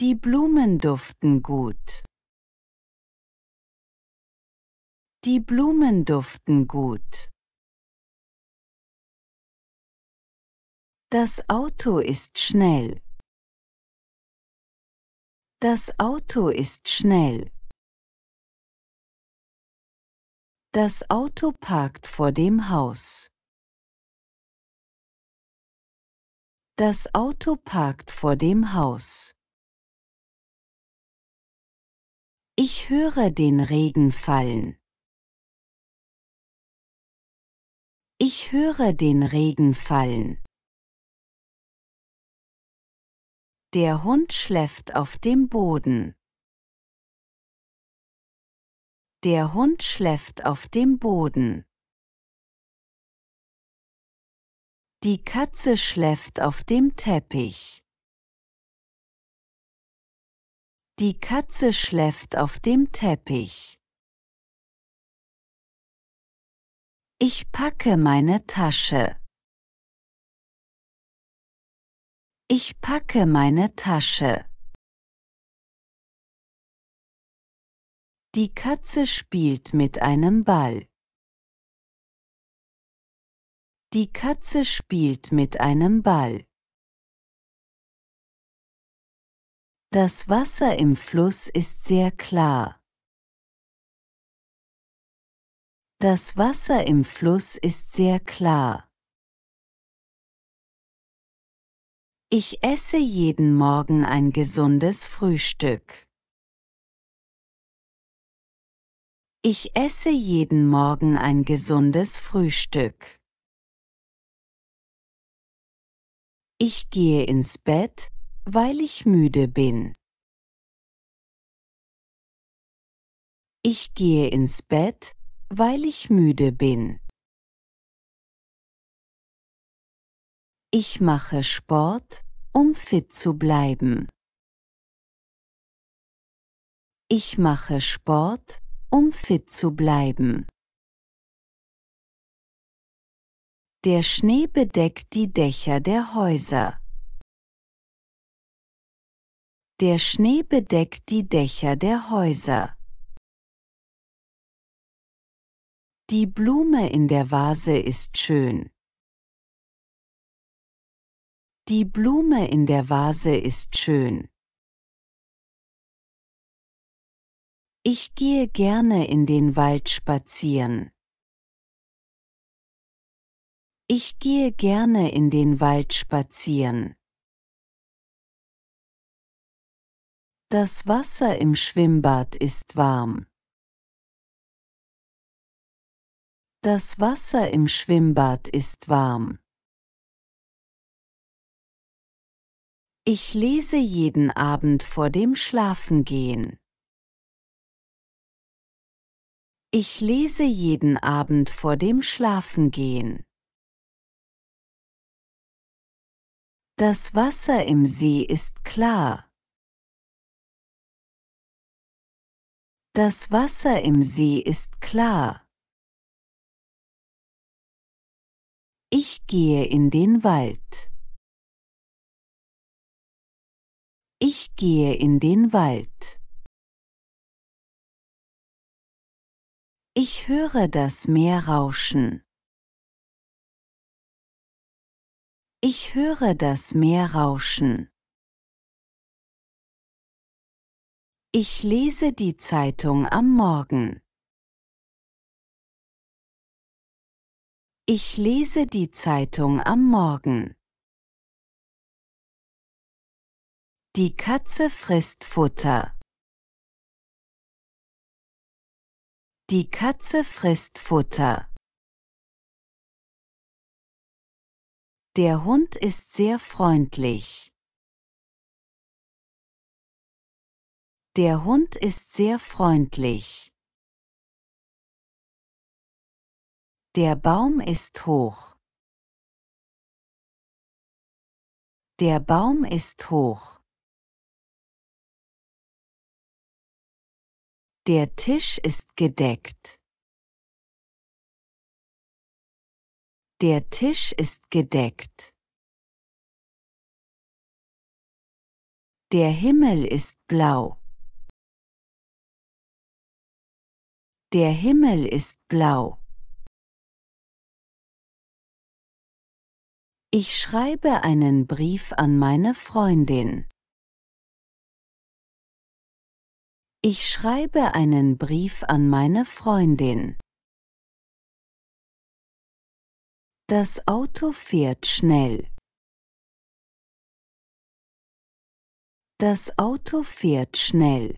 Die Blumen duften gut. Die Blumen duften gut. Das Auto ist schnell. Das Auto ist schnell. Das Auto parkt vor dem Haus. Das Auto parkt vor dem Haus. Ich höre den Regen fallen. Ich höre den Regen fallen. Der Hund schläft auf dem Boden. Der Hund schläft auf dem Boden. Die Katze schläft auf dem Teppich. Die Katze schläft auf dem Teppich. Ich packe meine Tasche. Ich packe meine Tasche. Die Katze spielt mit einem Ball. Die Katze spielt mit einem Ball. Das Wasser im Fluss ist sehr klar. Das Wasser im Fluss ist sehr klar. Ich esse jeden Morgen ein gesundes Frühstück. Ich esse jeden Morgen ein gesundes Frühstück. Ich gehe ins Bett, weil ich müde bin. Ich gehe ins Bett, weil ich müde bin. Ich mache Sport, um fit zu bleiben. Ich mache Sport, um fit zu bleiben. Der Schnee bedeckt die Dächer der Häuser. Der Schnee bedeckt die Dächer der Häuser. Die Blume in der Vase ist schön. Die Blume in der Vase ist schön. Ich gehe gerne in den Wald spazieren. Ich gehe gerne in den Wald spazieren. Das Wasser im Schwimmbad ist warm. Das Wasser im Schwimmbad ist warm. Ich lese jeden Abend vor dem Schlafengehen. Ich lese jeden Abend vor dem Schlafengehen. Das Wasser im See ist klar. Das Wasser im See ist klar. Ich gehe in den Wald. Ich gehe in den Wald. Ich höre das Meer rauschen. Ich höre das Meer rauschen. Ich lese die Zeitung am Morgen. Ich lese die Zeitung am Morgen. Die Katze frisst Futter. Die Katze frisst Futter. Der Hund ist sehr freundlich. Der Hund ist sehr freundlich. Der Baum ist hoch. Der Baum ist hoch. Der Tisch ist gedeckt. Der Tisch ist gedeckt. Der Himmel ist blau. Der Himmel ist blau. Ich schreibe einen Brief an meine Freundin. Ich schreibe einen Brief an meine Freundin. Das Auto fährt schnell. Das Auto fährt schnell.